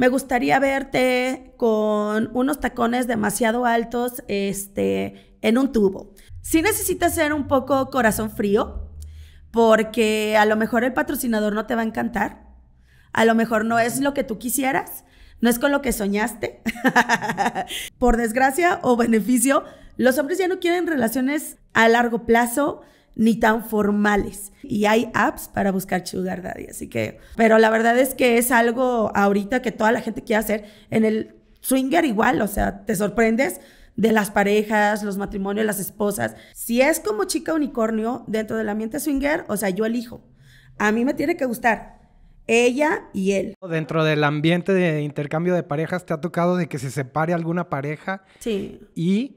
me gustaría verte con unos tacones demasiado altos este, en un tubo. Sí necesitas ser un poco corazón frío, porque a lo mejor el patrocinador no te va a encantar, a lo mejor no es lo que tú quisieras, no es con lo que soñaste. Por desgracia o beneficio, los hombres ya no quieren relaciones a largo plazo, ni tan formales. Y hay apps para buscar sugar daddy, así que... Pero la verdad es que es algo ahorita que toda la gente quiere hacer. En el swinger igual, o sea, te sorprendes de las parejas, los matrimonios, las esposas. Si es como chica unicornio dentro del ambiente swinger, o sea, yo elijo. A mí me tiene que gustar ella y él. Dentro del ambiente de intercambio de parejas, ¿te ha tocado de que se separe alguna pareja? Sí. Y...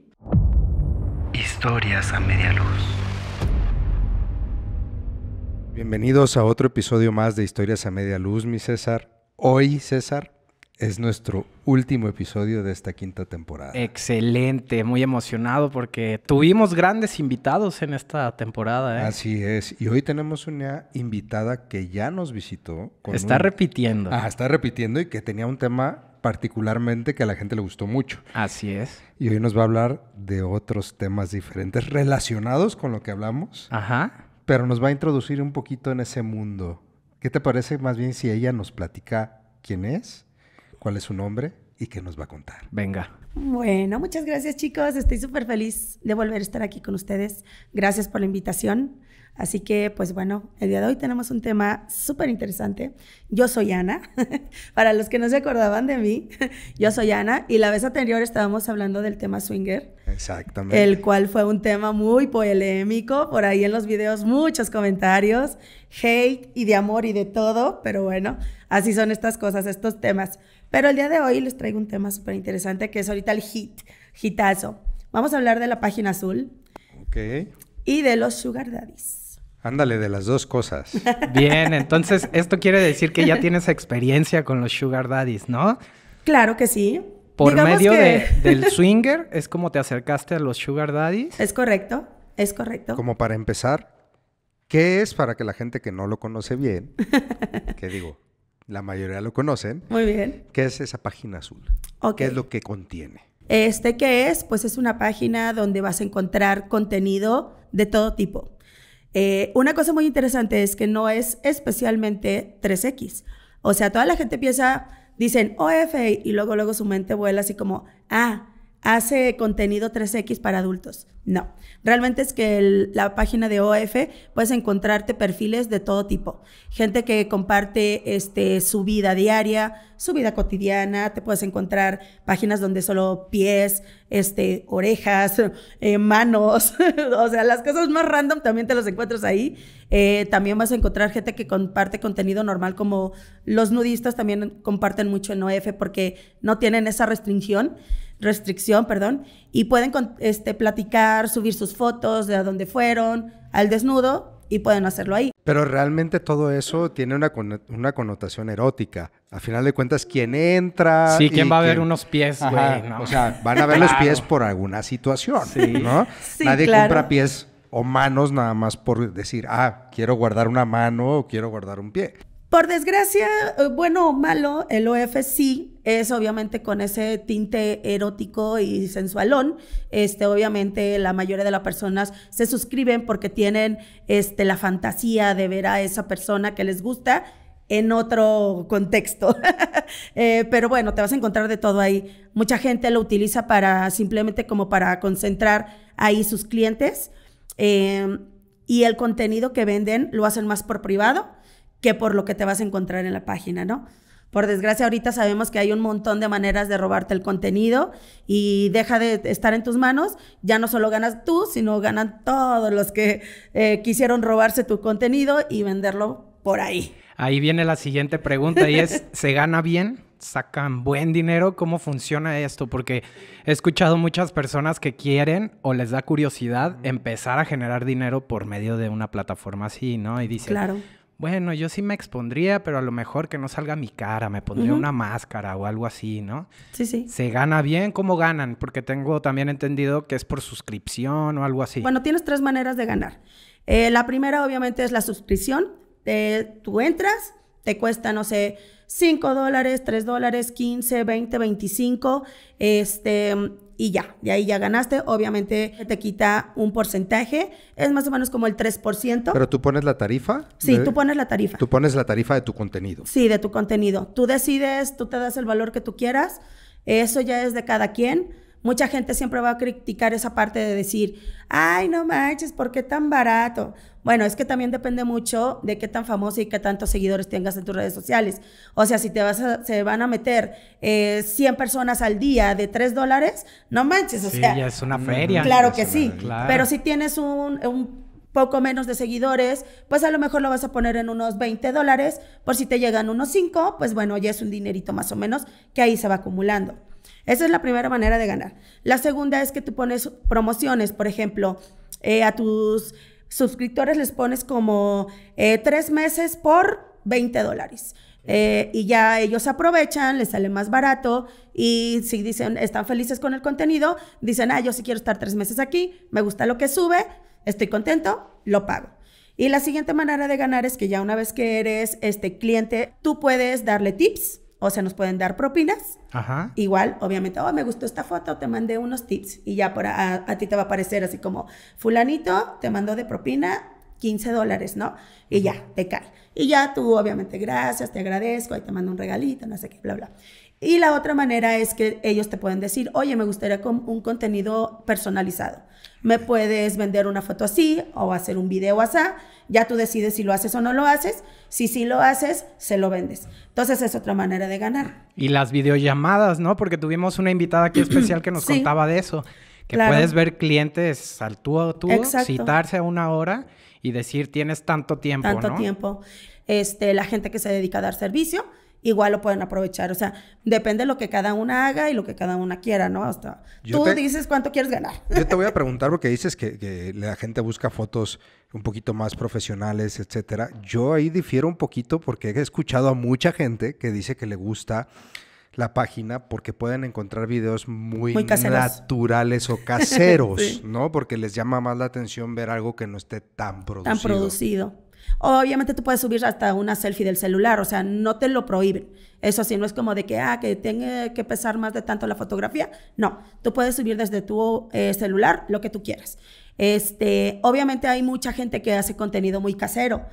Historias a media luz. Bienvenidos a otro episodio más de Historias a Media Luz, mi César. Hoy, César, es nuestro último episodio de esta quinta temporada. Excelente, muy emocionado porque tuvimos grandes invitados en esta temporada. ¿eh? Así es, y hoy tenemos una invitada que ya nos visitó. está repitiendo. Ah, está repitiendo y que tenía un tema particularmente que a la gente le gustó mucho. Así es. Y hoy nos va a hablar de otros temas diferentes relacionados con lo que hablamos. Ajá pero nos va a introducir un poquito en ese mundo. ¿Qué te parece más bien si ella nos platica quién es, cuál es su nombre y qué nos va a contar? Venga. Bueno, muchas gracias chicos. Estoy súper feliz de volver a estar aquí con ustedes. Gracias por la invitación. Así que, pues bueno, el día de hoy tenemos un tema súper interesante. Yo soy Ana, para los que no se acordaban de mí, yo soy Ana y la vez anterior estábamos hablando del tema swinger. Exactamente. El cual fue un tema muy polémico, por ahí en los videos muchos comentarios, hate y de amor y de todo, pero bueno, así son estas cosas, estos temas. Pero el día de hoy les traigo un tema súper interesante que es ahorita el hit, hitazo. Vamos a hablar de la página azul. Ok. Y de los sugar daddies. Ándale, de las dos cosas. Bien, entonces esto quiere decir que ya tienes experiencia con los sugar daddies, ¿no? Claro que sí. Por medio del swinger es como te acercaste a los sugar daddies. Es correcto, es correcto. Como para empezar, ¿qué es para que la gente que no lo conoce bien, que digo, la mayoría lo conocen. Muy bien. ¿Qué es esa página azul? ¿Qué es lo que contiene? Este que es, pues es una página donde vas a encontrar contenido de todo tipo eh, una cosa muy interesante es que no es especialmente 3X. O sea, toda la gente piensa, dicen OF oh, y luego, luego su mente vuela así como, ah, hace contenido 3X para adultos. No, realmente es que la página de OF puedes encontrarte perfiles de todo tipo. Gente que comparte este, su vida diaria, su vida cotidiana, te puedes encontrar páginas donde solo pies, este, orejas, eh, manos, o sea, las cosas más random también te las encuentras ahí. Eh, también vas a encontrar gente que comparte contenido normal, como los nudistas también comparten mucho en OF porque no tienen esa restricción restricción, perdón, y pueden este, platicar, subir sus fotos de a dónde fueron, al desnudo, y pueden hacerlo ahí. Pero realmente todo eso tiene una, connotación erótica. A final de cuentas, ¿quién entra. Sí, quién va a ver unos pies, O sea, van a ver los pies por alguna situación, ¿no? Nadie compra pies o manos nada más por decir, ah, quiero guardar una mano o quiero guardar un pie. Por desgracia, eh, bueno o malo, el OF sí es obviamente con ese tinte erótico y sensualón. Este, obviamente la mayoría de las personas se suscriben porque tienen este, la fantasía de ver a esa persona que les gusta en otro contexto. Eh, pero bueno, te vas a encontrar de todo ahí. Mucha gente lo utiliza para simplemente como para concentrar ahí sus clientes. Eh, y el contenido que venden lo hacen más por privado que por lo que te vas a encontrar en la página, ¿no? Por desgracia, ahorita sabemos que hay un montón de maneras de robarte el contenido y deja de estar en tus manos. Ya no solo ganas tú, sino ganan todos los que eh, quisieron robarse tu contenido y venderlo por ahí. Ahí viene la siguiente pregunta y es, ¿se gana bien? ¿Sacan buen dinero? ¿Cómo funciona esto? Porque he escuchado muchas personas que quieren o les da curiosidad empezar a generar dinero por medio de una plataforma así, ¿no? Y dicen, claro bueno, yo sí me expondría, pero a lo mejor que no salga mi cara, me pondría una máscara o algo así, ¿no? Sí, sí. ¿Se gana bien? ¿Cómo ganan? Porque tengo también entendido que es por suscripción o algo así. Bueno, tienes tres maneras de ganar. Eh, la primera, obviamente, es la suscripción. tú entras, te cuesta, no sé, 5 dólares, 3 dólares, 15, 20, 25. Este, y ya, de ahí ya ganaste. Obviamente te quita un porcentaje, es más o menos como el 3%. Pero tú pones la tarifa. Sí, tú pones la tarifa. Tú pones la tarifa de tu contenido. Sí, de tu contenido. Tú decides, tú te das el valor que tú quieras. Eso ya es de cada quien. Mucha gente siempre va a criticar esa parte de decir, ay, no manches, ¿por qué tan barato? Bueno, es que también depende mucho de qué tan famoso y qué tantos seguidores tengas en tus redes sociales. O sea, si te vas a, se van a meter 100 eh, personas al día de 3 dólares, no manches, o sea. Ya es una feria. Claro que sí. Pero si tienes un, un poco menos de seguidores, pues a lo mejor lo vas a poner en unos 20 dólares, por si te llegan unos 5, pues bueno, ya es un dinerito más o menos que ahí se va acumulando. Esa es la primera manera de ganar. La segunda es que tú pones promociones, por ejemplo, eh, a tus suscriptores les pones como eh, tres meses por 20 dólares. Eh, y ya ellos aprovechan, les sale más barato y si dicen, están felices con el contenido, dicen, ah, yo sí quiero estar tres meses aquí, me gusta lo que sube, estoy contento, lo pago. Y la siguiente manera de ganar es que ya una vez que eres este cliente, tú puedes darle tips o sea, nos pueden dar propinas. Igual, obviamente, oh, me gustó esta foto, te mandé unos tips y ya por a, ti te va a aparecer así como, fulanito te mandó de propina 15 dólares, ¿no? Y ya, te cae. Y ya tú, obviamente, gracias, te agradezco, ahí te mando un regalito, no sé qué, bla, bla. Y la otra manera es que ellos te pueden decir, oye, me gustaría un contenido personalizado me puedes vender una foto así o hacer un video así. Ya tú decides si lo haces o no lo haces. Si sí lo haces, se lo vendes. Entonces es otra manera de ganar. Y las videollamadas, ¿no? Porque tuvimos una invitada aquí especial que nos contaba de eso. Que puedes ver clientes al tú a tú, citarse a una hora y decir tienes tanto tiempo. Tanto tiempo. Este, la gente que se dedica a dar servicio igual lo pueden aprovechar. O sea, depende de lo que cada una haga y lo que cada una quiera, ¿no? Hasta tú dices cuánto quieres ganar. Yo te voy a preguntar porque dices que, la gente busca fotos un poquito más profesionales, etcétera. Yo ahí difiero un poquito porque he escuchado a mucha gente que dice que le gusta la página porque pueden encontrar videos muy, naturales o caseros, ¿no? Porque les llama más la atención ver algo que no esté tan producido. Tan producido. Obviamente tú puedes subir hasta una selfie del celular, o sea, no te lo prohíben. Eso sí, no es como de que, ah, que tenga que pesar más de tanto la fotografía. No, tú puedes subir desde tu eh, celular lo que tú quieras. Este, obviamente hay mucha gente que hace contenido muy casero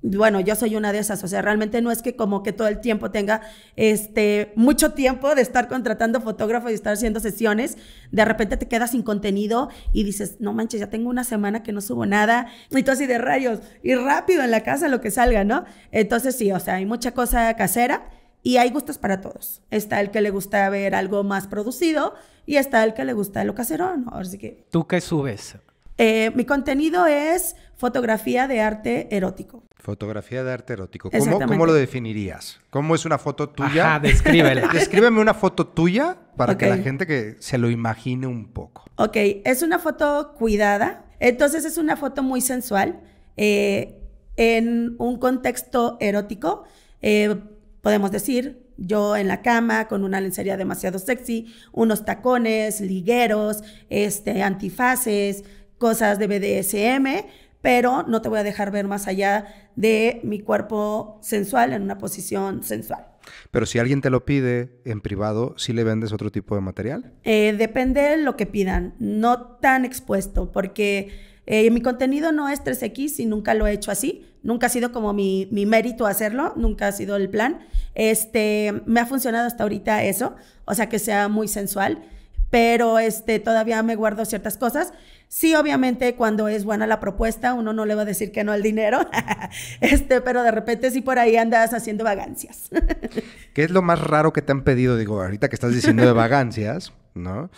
bueno, yo soy una de esas, o sea, realmente no es que como que todo el tiempo tenga este mucho tiempo de estar contratando fotógrafos y estar haciendo sesiones, de repente te quedas sin contenido y dices, no manches, ya tengo una semana que no subo nada, y tú así de rayos, y rápido en la casa lo que salga, ¿no? Entonces sí, o sea, hay mucha cosa casera y hay gustos para todos. Está el que le gusta ver algo más producido y está el que le gusta lo caserón, ¿no? así que... ¿Tú qué subes? Eh, mi contenido es fotografía de arte erótico. Fotografía de arte erótico. ¿Cómo, lo definirías? ¿Cómo es una foto tuya? Ajá, descríbela. Descríbeme una foto tuya para que la gente que se lo imagine un poco. Ok, es una foto cuidada. Entonces es una foto muy sensual. Eh, en un contexto erótico, eh, podemos decir, yo en la cama con una lencería demasiado sexy, unos tacones, ligueros, este, antifaces, cosas de BDSM pero no te voy a dejar ver más allá de mi cuerpo sensual en una posición sensual. Pero si alguien te lo pide en privado, ¿sí le vendes otro tipo de material? Eh, depende de lo que pidan, no tan expuesto, porque eh, mi contenido no es 3X y nunca lo he hecho así. Nunca ha sido como mi, mérito hacerlo, nunca ha sido el plan. Este, me ha funcionado hasta ahorita eso, o sea que sea muy sensual, pero este, todavía me guardo ciertas cosas. Sí, obviamente cuando es buena la propuesta, uno no le va a decir que no al dinero, este, pero de repente sí por ahí andas haciendo vagancias. ¿Qué es lo más raro que te han pedido? Digo, ahorita que estás diciendo de vagancias, ¿no?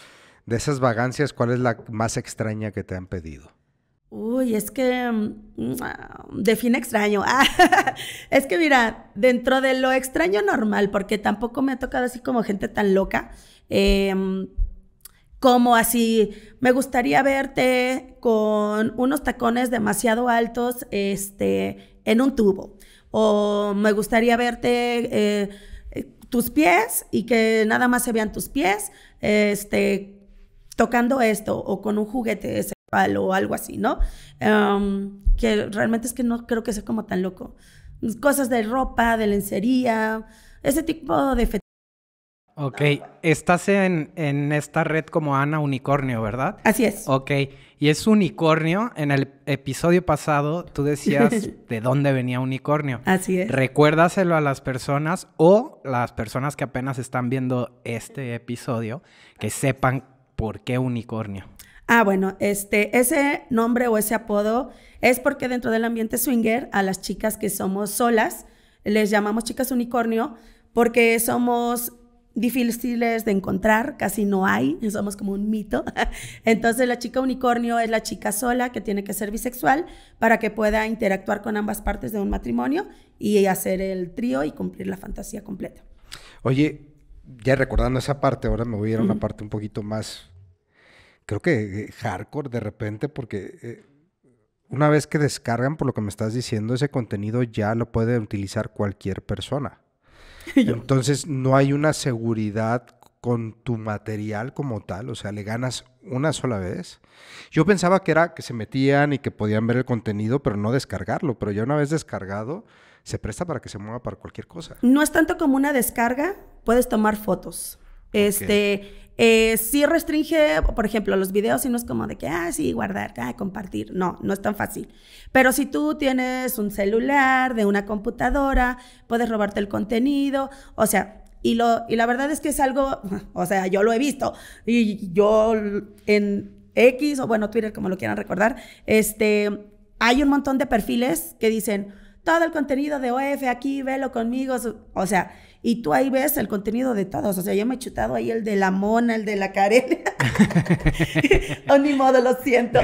De esas vagancias, ¿cuál es la más extraña que te han pedido? Uy, es que mm, mm, define extraño. Ah, es que mira, dentro de lo extraño normal, porque tampoco me ha tocado así como gente tan loca, em, como así, me gustaría verte con unos tacones demasiado altos este, en un tubo, o me gustaría verte eh, tus pies y que nada más se vean tus pies este, tocando esto o con un juguete palo o algo así, ¿no? Em, que realmente es que no creo que sea como tan loco. Cosas de ropa, de lencería, ese tipo de Ok, estás en, esta red como Ana Unicornio, ¿verdad? Así es. Ok, y es Unicornio. En el episodio pasado tú decías de dónde venía Unicornio. Así es. Recuérdaselo a las personas o las personas que apenas están viendo este episodio que sepan por qué Unicornio. Ah, bueno, este, ese nombre o ese apodo es porque dentro del ambiente swinger a las chicas que somos solas les llamamos chicas unicornio porque somos difíciles de encontrar, casi no hay, somos como un mito. Entonces la chica unicornio es la chica sola que tiene que ser bisexual para que pueda interactuar con ambas partes de un matrimonio y hacer el trío y cumplir la fantasía completa. Oye, ya recordando esa parte, ahora me voy a ir a una parte un poquito más, creo que eh, hardcore de repente, porque eh, una vez que descargan, por lo que me estás diciendo, ese contenido ya lo puede utilizar cualquier persona. Entonces no hay una seguridad con tu material como tal, o sea, le ganas una sola vez. Yo pensaba que era que se metían y que podían ver el contenido, pero no descargarlo, pero ya una vez descargado, se presta para que se mueva para cualquier cosa. No es tanto como una descarga, puedes tomar fotos. Este, eh, si restringe, por ejemplo, los videos, y no es como de que, ah, sí, guardar, ah, compartir. No, no es tan fácil. Pero si tú tienes un celular, de una computadora, puedes robarte el contenido, o sea, y, lo, y la verdad es que es algo, o sea, yo lo he visto, y yo en X, o bueno, Twitter, como lo quieran recordar, este, hay un montón de perfiles que dicen, todo el contenido de OF aquí, velo conmigo, o sea, y tú ahí ves el contenido de todos. O sea, ya me he chutado ahí el de la mona, el de la carena. o oh, ni modo, lo siento.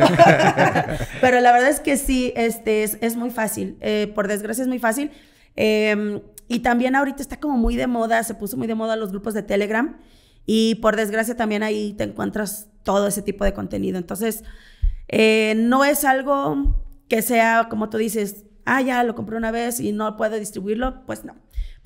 Pero la verdad es que sí, este, es, es muy fácil. Eh, por desgracia es muy fácil. Em, y también ahorita está como muy de moda, se puso muy de moda los grupos de Telegram. Y por desgracia también ahí te encuentras todo ese tipo de contenido. Entonces, eh, no es algo que sea, como tú dices, ah, ya lo compré una vez y no puedo distribuirlo. Pues no.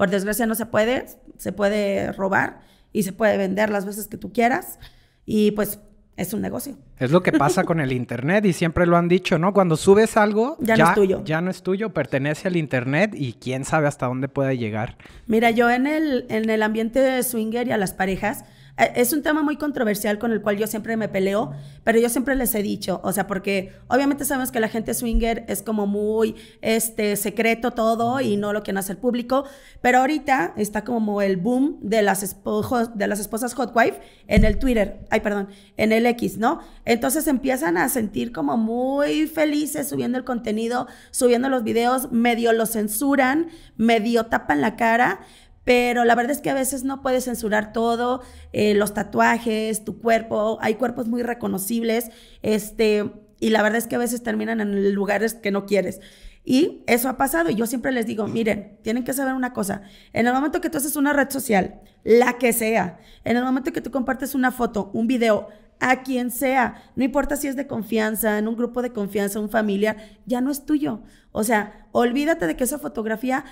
Por desgracia no se puede, se puede robar y se puede vender las veces que tú quieras y pues es un negocio. Es lo que pasa con el Internet y siempre lo han dicho, ¿no? Cuando subes algo, ya, no es tuyo. Ya no es tuyo, pertenece al Internet y quién sabe hasta dónde puede llegar. Mira, yo en el, en el ambiente de swinger y a las parejas, eh, es un tema muy controversial con el cual yo siempre me peleo, pero yo siempre les he dicho, o sea, porque obviamente sabemos que la gente swinger es como muy este, secreto todo y no lo quieren hacer público, pero ahorita está como el boom de las, esposas de las esposas hotwife en el Twitter, ay, perdón, en el X, ¿no? Entonces empiezan a sentir como muy felices subiendo el contenido, subiendo los videos, medio lo censuran, medio tapan la cara, pero la verdad es que a veces no puedes censurar todo, eh, los tatuajes, tu cuerpo, hay cuerpos muy reconocibles, este, y la verdad es que a veces terminan en lugares que no quieres. Y eso ha pasado y yo siempre les digo, miren, tienen que saber una cosa, en el momento que tú haces una red social, la que sea, en el momento que tú compartes una foto, un video, a quien sea, no importa si es de confianza, en un grupo de confianza, un familiar, ya no es tuyo. O sea, olvídate de que esa fotografía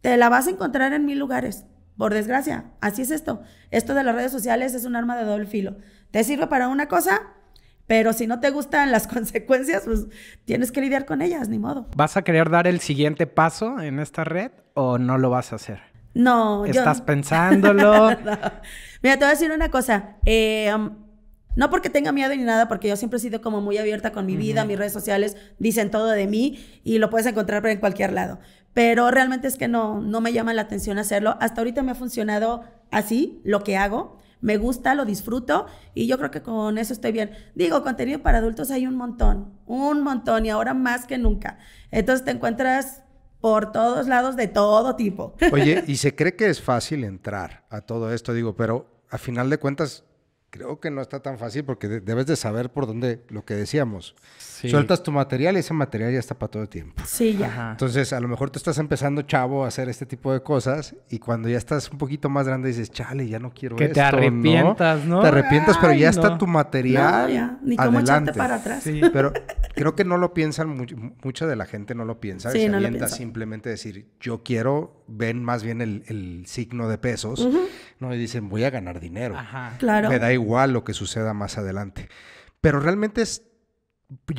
te la vas a encontrar en mil lugares, por desgracia. Así es esto. Esto de las redes sociales es un arma de doble filo. Te sirve para una cosa, pero si no te gustan las consecuencias, pues tienes que lidiar con ellas, ni modo. ¿Vas a querer dar el siguiente paso en esta red o no lo vas a hacer? No, estás pensándolo. Mira, te voy a decir una cosa. Eh, um, no porque tenga miedo ni nada, porque yo siempre he sido como muy abierta con mi vida, mis redes sociales dicen todo de mí y lo puedes encontrar en cualquier lado pero realmente es que no, no me llama la atención hacerlo. Hasta ahorita me ha funcionado así lo que hago. Me gusta, lo disfruto y yo creo que con eso estoy bien. Digo, contenido para adultos hay un montón, un montón y ahora más que nunca. Entonces te encuentras por todos lados de todo tipo. Oye, y se cree que es fácil entrar a todo esto, digo, pero a final de cuentas creo que no está tan fácil porque debes de saber por dónde, lo que decíamos. Sueltas tu material y ese material ya está para todo el tiempo. Sí, ya. Entonces, a lo mejor te estás empezando chavo a hacer este tipo de cosas y cuando ya estás un poquito más grande dices, chale, ya no quiero que te arrepientas, ¿no? Te arrepientas, pero ya está tu material ya. Ni cómo adelante. para atrás. Sí. Pero creo que no lo piensan, mucha de la gente no lo piensa. se simplemente decir, yo quiero, ven más bien el, signo de pesos, ¿no? Y dicen, voy a ganar dinero. Ajá. Claro. Me da igual igual lo que suceda más adelante. Pero realmente es,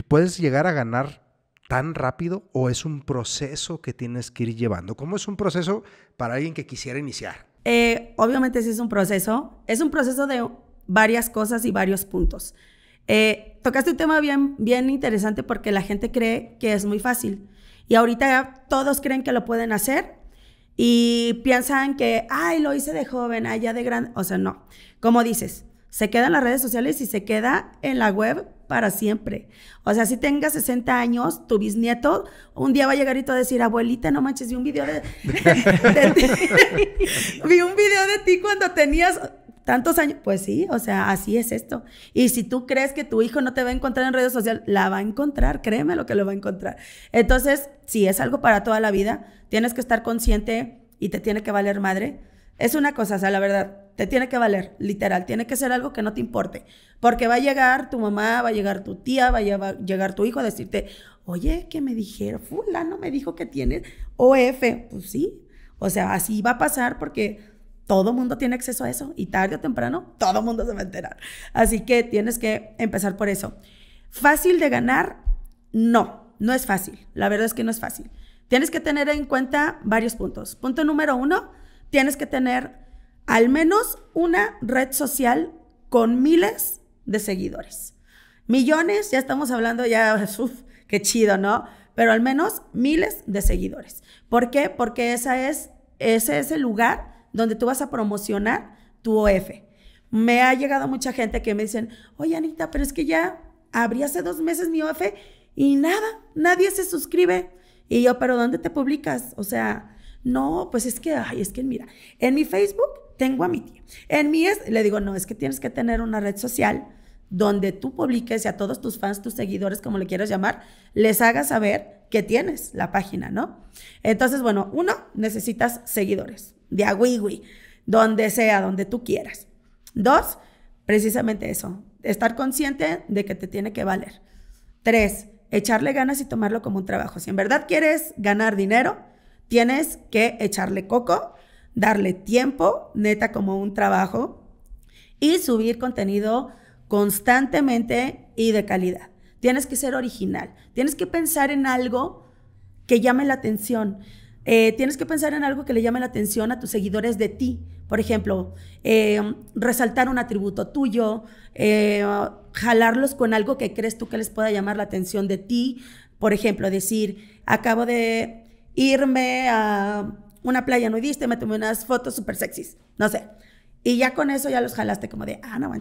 puedes llegar a ganar tan rápido o es un proceso que tienes que ir llevando? ¿Cómo es un proceso para alguien que quisiera iniciar? Eh, obviamente sí es un proceso. Es un proceso de varias cosas y varios puntos. Eh, tocaste un tema bien, bien interesante porque la gente cree que es muy fácil. Y ahorita todos creen que lo pueden hacer y piensan que, ay, lo hice de joven, allá de grande. O sea, no. Como dices, se queda en las redes sociales y se queda en la web para siempre. O sea, si tengas 60 años, tu bisnieto un día va a llegar y te va a decir, abuelita, no manches, vi un video de, vi un video de ti cuando tenías tantos años. Pues sí, o sea, así es esto. Y si tú crees que tu hijo no te va a encontrar en redes sociales, la va a encontrar, créeme lo que lo va a encontrar. Entonces, si es algo para toda la vida, tienes que estar consciente y te tiene que valer madre es una cosa, o sea, la verdad, te tiene que valer, literal, tiene que ser algo que no te importe, porque va a llegar tu mamá, va a llegar tu tía, va a llegar tu hijo a decirte, oye, ¿qué me dijeron, fulano me dijo que tienes OF, pues sí, o sea, así va a pasar porque todo mundo tiene acceso a eso y tarde o temprano todo mundo se va a enterar, así que tienes que empezar por eso. ¿Fácil de ganar? No, no es fácil, la verdad es que no es fácil. Tienes que tener en cuenta varios puntos. Punto número uno, tienes que tener al menos una red social con miles de seguidores. Millones, ya estamos hablando ya, uff, qué chido, ¿no? Pero al menos miles de seguidores. ¿Por qué? Porque esa es, ese es el lugar donde tú vas a promocionar tu OF. Me ha llegado mucha gente que me dicen, oye Anita, pero es que ya abrí hace dos meses mi OF y nada, nadie se suscribe. Y yo, pero ¿dónde te publicas? O sea, no, pues es que, ay, es que mira, en mi Facebook tengo a mi tía. En mi es, le digo, no, es que tienes que tener una red social donde tú publiques y a todos tus fans, tus seguidores, como le quieras llamar, les hagas saber que tienes la página, ¿no? Entonces, bueno, uno, necesitas seguidores de agüigüi, donde sea, donde tú quieras. Dos, precisamente eso, estar consciente de que te tiene que valer. Tres, echarle ganas y tomarlo como un trabajo. Si en verdad quieres ganar dinero, Tienes que echarle coco, darle tiempo, neta como un trabajo, y subir contenido constantemente y de calidad. Tienes que ser original, tienes que pensar en algo que llame la atención. Eh, tienes que pensar en algo que le llame la atención a tus seguidores de ti. Por ejemplo, em, resaltar un atributo tuyo, eh, jalarlos con algo que crees tú que les pueda llamar la atención de ti. Por ejemplo, decir, acabo de irme a una playa nudista y me tomé unas fotos súper sexys, no sé. Y ya con eso ya los jalaste como de, ah, no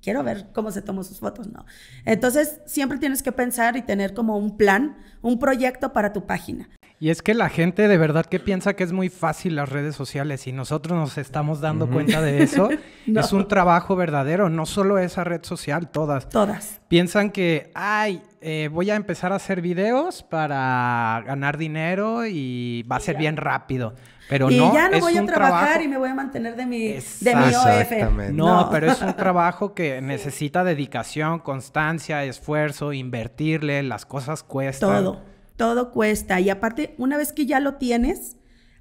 quiero ver cómo se tomó sus fotos, ¿no? Entonces, siempre tienes que pensar y tener como un plan, un proyecto para tu página. Y es que la gente de verdad que piensa que es muy fácil las redes sociales y nosotros nos estamos dando cuenta de eso. Es un trabajo verdadero, no solo esa red social, todas. Todas. Piensan que, ay, eh, voy a empezar a hacer videos para ganar dinero y va a ser bien rápido. Pero y no, ya no voy a trabajar y me voy a mantener de mi, de OF. No, no, pero es un trabajo que necesita dedicación, constancia, esfuerzo, invertirle, las cosas cuestan. Todo todo cuesta. Y aparte, una vez que ya lo tienes,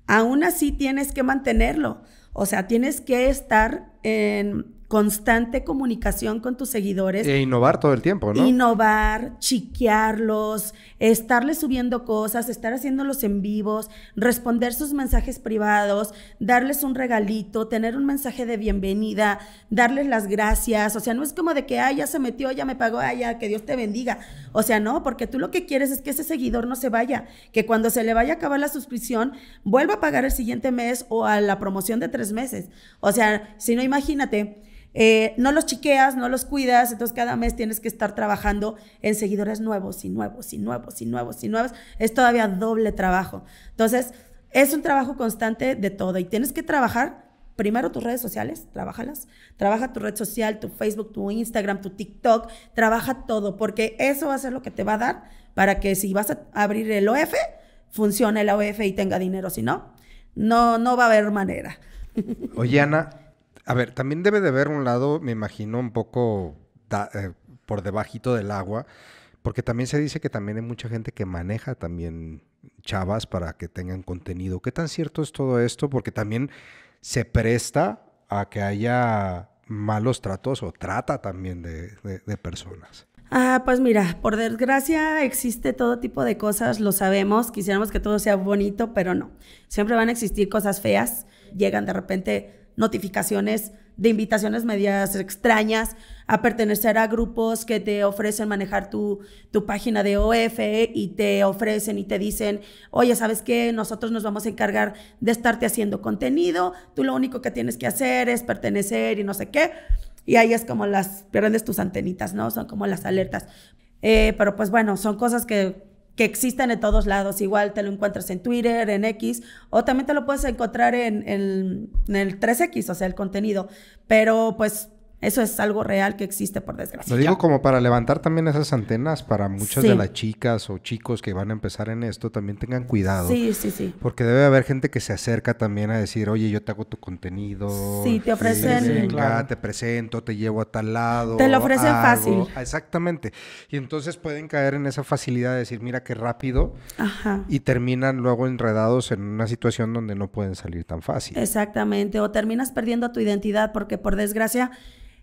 aún así tienes que mantenerlo. O sea, tienes que estar en, constante comunicación con tus seguidores. E innovar todo el tiempo, ¿no? Innovar, chiquearlos, estarles subiendo cosas, estar haciéndolos en vivos, responder sus mensajes privados, darles un regalito, tener un mensaje de bienvenida, darles las gracias. O sea, no es como de que, ay, ya se metió, ya me pagó, ay, ya, que Dios te bendiga. O sea, no, porque tú lo que quieres es que ese seguidor no se vaya, que cuando se le vaya a acabar la suscripción, vuelva a pagar el siguiente mes o a la promoción de tres meses. O sea, si no, imagínate eh, no los chiqueas, no los cuidas, entonces cada mes tienes que estar trabajando en seguidores nuevos y nuevos y nuevos y nuevos y nuevos. Es todavía doble trabajo. Entonces, es un trabajo constante de todo y tienes que trabajar primero tus redes sociales, trabájalas, trabaja tu red social, tu Facebook, tu Instagram, tu TikTok, trabaja todo, porque eso va a ser lo que te va a dar para que si vas a abrir el OF, funcione el OF y tenga dinero, si no, no, no va a haber manera. Oye, Ana, a ver, también debe de haber un lado, me imagino, un poco eh, por debajito del agua, porque también se dice que también hay mucha gente que maneja también chavas para que tengan contenido. ¿Qué tan cierto es todo esto? Porque también se presta a que haya malos tratos o trata también de personas. Ah, pues mira, por desgracia existe todo tipo de cosas, lo sabemos, quisiéramos que todo sea bonito, pero no. Siempre van a existir cosas feas, llegan de repente notificaciones de invitaciones medias extrañas a pertenecer a grupos que te ofrecen manejar tu, tu página de OF y te ofrecen y te dicen, oye, ¿sabes qué? Nosotros nos vamos a encargar de estarte haciendo contenido, tú lo único que tienes que hacer es pertenecer y no sé qué. Y ahí es como las, pierdes tus antenitas, ¿no? Son como las alertas. Eh, pero pues bueno, son cosas que que existen en todos lados. Igual te lo encuentras en Twitter, en X, o también te lo puedes encontrar en, en el 3X, o sea, el contenido. Pero pues eso es algo real que existe, por desgracia. Lo digo como para levantar también esas antenas para muchas de las chicas o chicos que van a empezar en esto, también tengan cuidado. Sí, sí, sí. Porque debe haber gente que se acerca también a decir, oye, yo te hago tu contenido. Sí, te ofrecen. Te presento, te llevo a tal lado. Te lo ofrecen fácil. Exactamente. Y entonces pueden caer en esa facilidad de decir, mira qué rápido. Ajá. Y terminan luego enredados en una situación donde no pueden salir tan fácil. Exactamente. O terminas perdiendo tu identidad porque, por desgracia,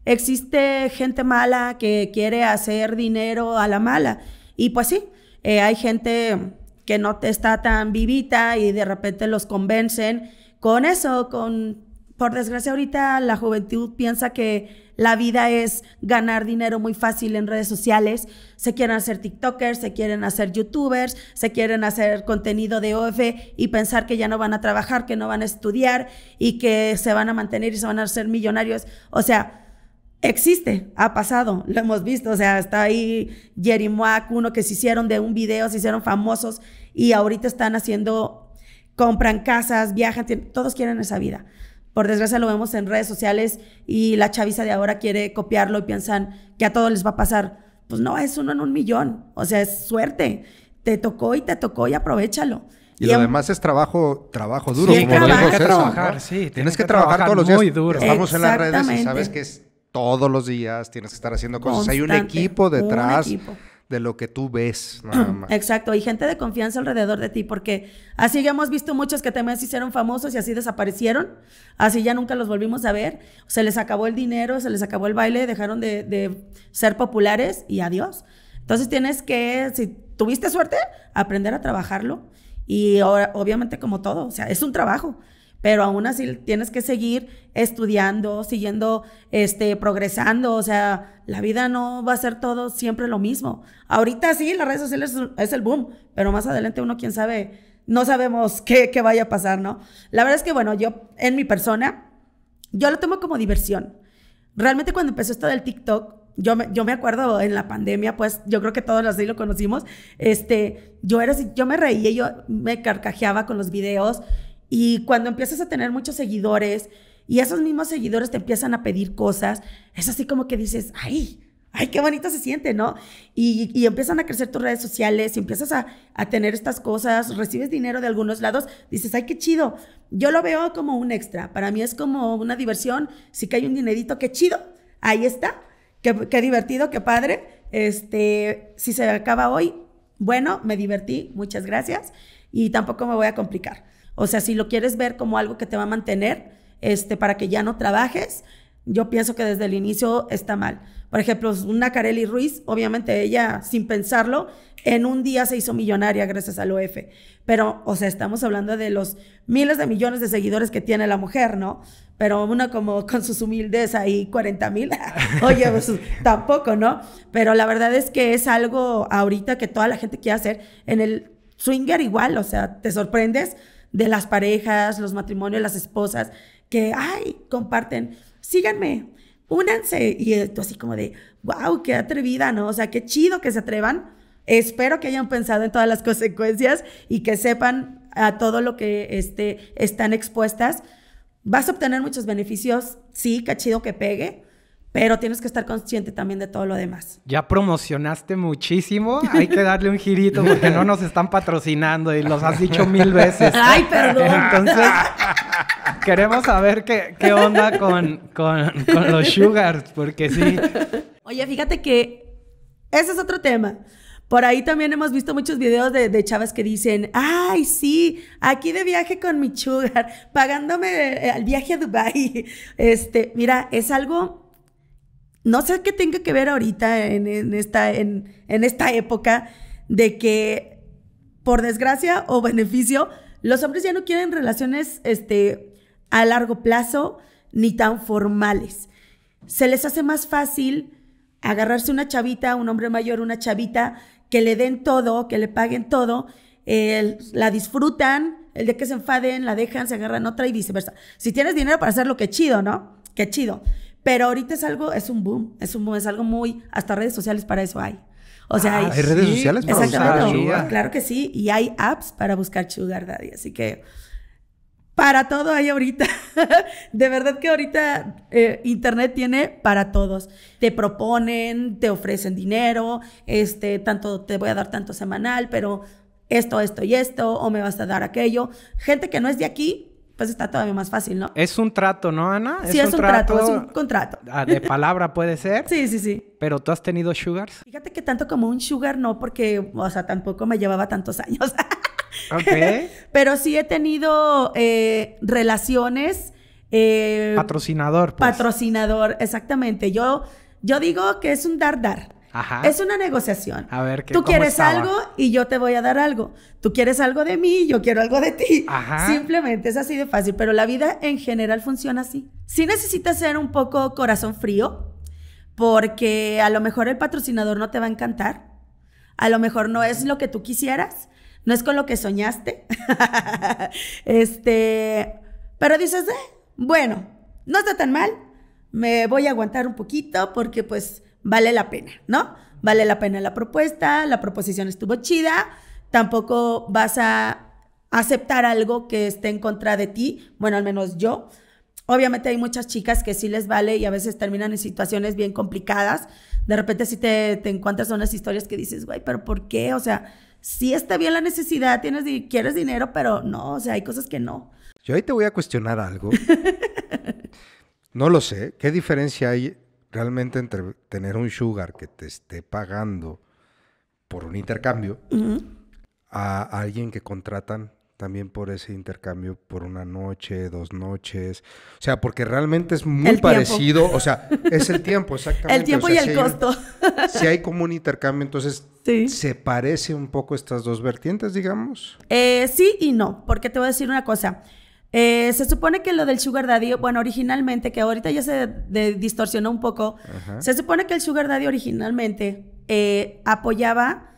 existe gente mala que quiere hacer dinero a la mala. Y pues sí, eh, hay gente que no está tan vivita y de repente los convencen con eso, con... Por desgracia ahorita la juventud piensa que la vida es ganar dinero muy fácil en redes sociales. Se quieren hacer TikTokers, se quieren hacer YouTubers, se quieren hacer contenido de OF y pensar que ya no van a trabajar, que no van a estudiar y que se van a mantener y se van a hacer millonarios. O sea, existe, ha pasado, lo hemos visto, o sea, está ahí Jerry uno que se hicieron de un video, se hicieron famosos y ahorita están haciendo, compran casas, viajan, todos quieren esa vida. Por desgracia lo vemos en redes sociales y la chaviza de ahora quiere copiarlo y piensan que a todos les va a pasar. Pues no, es uno en un millón, o sea, es suerte. Te tocó y te tocó y aprovechalo. Y, lo em- demás es trabajo, trabajo duro, como ¿eh? Tienes que trabajar, Tienes, que, trabajar, todos los días. Muy Estamos en las redes y sabes que es todos los días, tienes que estar haciendo cosas. Hay un equipo detrás. de lo que tú ves. Exacto, hay gente de confianza alrededor de ti, porque así ya hemos visto muchos que también se hicieron famosos y así desaparecieron, así ya nunca los volvimos a ver, se les acabó el dinero, se les acabó el baile, dejaron de, de ser populares y adiós. Entonces tienes que, si tuviste suerte, aprender a trabajarlo. Y obviamente como todo, o sea, es un trabajo pero aún así tienes que seguir estudiando, siguiendo, este, progresando, o sea, la vida no va a ser todo siempre lo mismo. Ahorita sí, las redes sociales es el boom, pero más adelante uno, quién sabe, no sabemos qué, qué vaya a pasar, ¿no? La verdad es que, bueno, yo en mi persona, yo lo tomo como diversión. Realmente cuando empezó esto del TikTok, yo me, yo me acuerdo en la pandemia, pues yo creo que todos días lo conocimos, este, yo era yo me reía, yo me carcajeaba con los videos, y cuando empiezas a tener muchos seguidores y esos mismos seguidores te empiezan a pedir cosas, es así como que dices, ay, ay, qué bonito se siente, ¿no? Y, empiezan a crecer tus redes sociales y empiezas a, tener estas cosas, recibes dinero de algunos lados, dices, ay, qué chido. Yo lo veo como un extra, para mí es como una diversión, sí que hay un dinerito, qué chido, ahí está, qué, divertido, qué padre. Este, si se acaba hoy, bueno, me divertí, muchas gracias y tampoco me voy a complicar. O sea, si lo quieres ver como algo que te va a mantener este, para que ya no trabajes, yo pienso que desde el inicio está mal. Por ejemplo, una Carely Ruiz, obviamente ella, sin pensarlo, en un día se hizo millonaria gracias al OF. Pero, o sea, estamos hablando de los miles de millones de seguidores que tiene la mujer, ¿no? Pero una como con sus humildes ahí 40 mil, oye, pues, tampoco, ¿no? Pero la verdad es que es algo ahorita que toda la gente quiere hacer. En el swinger igual, o sea, te sorprendes de las parejas, los matrimonios, las esposas, que, ay, comparten, síganme, únanse. Y esto así como de, wow, qué atrevida, ¿no? O sea, qué chido que se atrevan. Espero que hayan pensado en todas las consecuencias y que sepan a todo lo que este, están expuestas. Vas a obtener muchos beneficios, sí, qué chido que pegue, pero tienes que estar consciente también de todo lo demás. Ya promocionaste muchísimo, hay que darle un girito porque no nos están patrocinando y los has dicho mil veces. Ay, perdón. Entonces, queremos saber qué, qué onda con, los sugars, porque sí. Oye, fíjate que ese es otro tema. Por ahí también hemos visto muchos videos de, de, chavas que dicen, ay, sí, aquí de viaje con mi sugar, pagándome el eh, viaje a Dubai. Este, mira, es algo no sé qué tenga que ver ahorita en, esta, en, esta época de que, por desgracia o beneficio, los hombres ya no quieren relaciones este, a largo plazo ni tan formales. Se les hace más fácil agarrarse una chavita, un hombre mayor, una chavita, que le den todo, que le paguen todo, la disfrutan, el de que se enfaden, la dejan, se agarran otra y viceversa. Si tienes dinero para hacerlo, qué chido, ¿no? Qué chido. Pero ahorita es algo, es un boom, es un boom, es algo muy, hasta redes sociales para eso hay. O sea, ah, hay, redes sociales para buscar sugar. Claro que sí, y hay apps para buscar sugar daddy, así que para todo hay ahorita. de verdad que ahorita eh, internet tiene para todos. Te proponen, te ofrecen dinero, este, tanto te voy a dar tanto semanal, pero esto, esto y esto, o me vas a dar aquello. Gente que no es de aquí pues está todavía más fácil, ¿no? Es un trato, ¿no, Ana? sí, es un, trato, es un contrato. De palabra puede ser. sí, sí, sí. Pero tú has tenido sugars. Fíjate que tanto como un sugar no, porque, o sea, tampoco me llevaba tantos años. ok. Pero sí he tenido eh, relaciones. Eh, patrocinador. Pues. Patrocinador, exactamente. Yo, yo digo que es un dar-dar. Es una negociación. Tú quieres algo y yo te voy a dar algo. Tú quieres algo de mí y yo quiero algo de ti. Simplemente es así de fácil. Pero la vida en general funciona así. Sí necesitas ser un poco corazón frío, porque a lo mejor el patrocinador no te va a encantar. A lo mejor no es lo que tú quisieras, no es con lo que soñaste. este, pero dices, eh, bueno, no está tan mal, me voy a aguantar un poquito porque pues vale la pena, ¿no? Vale la pena la propuesta, la proposición estuvo chida, tampoco vas a aceptar algo que esté en contra de ti, bueno, al menos yo. Obviamente hay muchas chicas que sí les vale y a veces terminan en situaciones bien complicadas. De repente si te, te encuentras unas historias que dices, güey, pero ¿por qué? O sea, sí está bien la necesidad, tienes, quieres dinero, pero no, o sea, hay cosas que no. Yo ahí te voy a cuestionar algo. no lo sé, ¿qué diferencia hay realmente entre tener un sugar que te esté pagando por un intercambio a alguien que contratan también por ese intercambio por una noche, dos noches. O sea, porque realmente es muy parecido. O sea, es el tiempo, exactamente. el tiempo y el costo. si hay como un intercambio, entonces se parece un poco estas dos vertientes, digamos. Eh, sí y no, porque te voy a decir una cosa. Eh, se supone que lo del Sugar Daddy, bueno, originalmente, que ahorita ya se distorsionó un poco, se supone que el Sugar Daddy originalmente eh, apoyaba,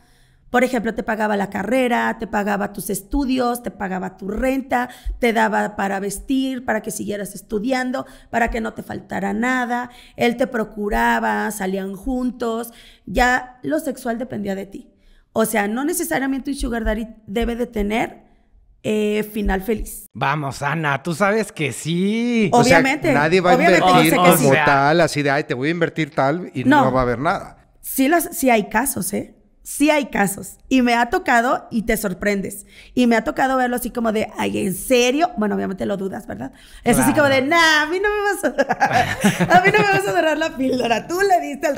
por ejemplo, te pagaba la carrera, te pagaba tus estudios, te pagaba tu renta, te daba para vestir, para que siguieras estudiando, para que no te faltara nada, él te procuraba, salían juntos, ya lo sexual dependía de ti. O sea, no necesariamente un Sugar Daddy debe de tener eh, final feliz. Vamos, Ana, tú sabes que sí. Obviamente. nadie va a invertir como tal, así de, ay, te voy a invertir tal y no, va a haber nada. Sí, hay casos, ¿eh? Sí hay casos. Y me ha tocado y te sorprendes. Y me ha tocado verlo así como de, ay, ¿en serio? Bueno, obviamente lo dudas, ¿verdad? Es así como de, nah, a mí no me vas a... a mí no me vas a cerrar la píldora. Tú le diste el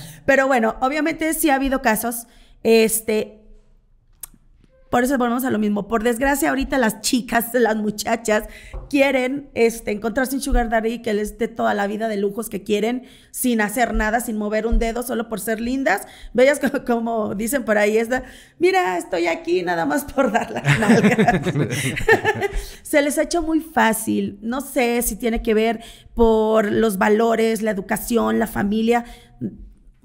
Pero bueno, obviamente sí ha habido casos. Este, por eso volvemos a lo mismo. Por desgracia, ahorita las chicas, las muchachas, quieren este, encontrarse un sugar daddy que les dé toda la vida de lujos que quieren, sin hacer nada, sin mover un dedo, solo por ser lindas. Bellas como, dicen por ahí, mira, estoy aquí nada más por dar las nalgas. Se les ha hecho muy fácil. No sé si tiene que ver por los valores, la educación, la familia.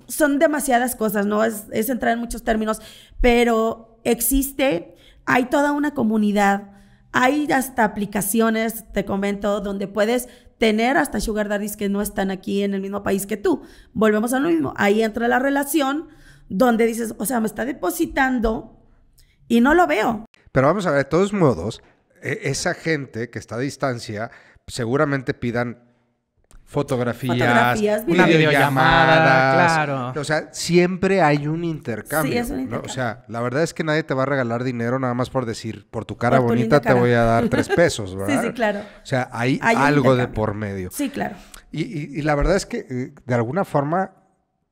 Son demasiadas cosas, ¿no? es entrar en muchos términos, pero existe, hay toda una comunidad, hay hasta aplicaciones, te comento, donde puedes tener hasta sugar daddies que no están aquí en el mismo país que tú. Volvemos a lo mismo, ahí entra la relación donde dices, o sea, me está depositando y no lo veo. Pero vamos a ver, de todos modos, e-, esa gente que está a distancia seguramente pidan fotografías, una videollamada. claro. O sea, siempre hay un intercambio. O sea, la verdad es que nadie te va a regalar dinero nada más por decir, por tu cara bonita te voy a dar tres pesos, ¿verdad? Sí, sí, claro. O sea, hay, algo de por medio. Sí, claro. Y, la verdad es que eh, de alguna forma,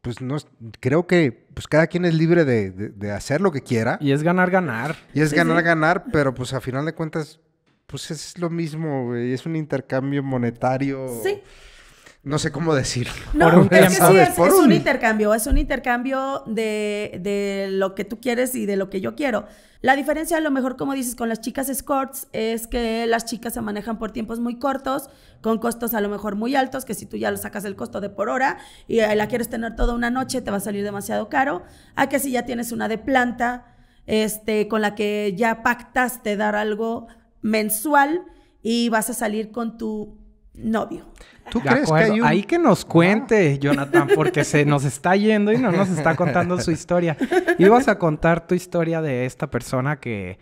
pues no, creo que pues cada quien es libre de, hacer lo que quiera. Y es ganar, ganar. Y es ganar, ganar, pero pues a final de cuentas, pues es lo mismo, güey. Es un intercambio monetario. Sí no sé cómo decirlo. No, es, Que sí, es, un... intercambio, es un intercambio de, lo que tú quieres y de lo que yo quiero. La diferencia, a lo mejor, como dices, con las chicas escorts es que las chicas se manejan por tiempos muy cortos, con costos a lo mejor muy altos, que si tú ya lo sacas el costo de por hora y eh, la quieres tener toda una noche, te va a salir demasiado caro, a que si ya tienes una de planta, este, con la que ya pactaste dar algo mensual y vas a salir con tu novio. ¿Tú crees que hay Ahí que nos ah. cuente, Jonathan, porque se nos está yendo y no nos está contando su historia. Ibas a contar tu historia de esta persona que,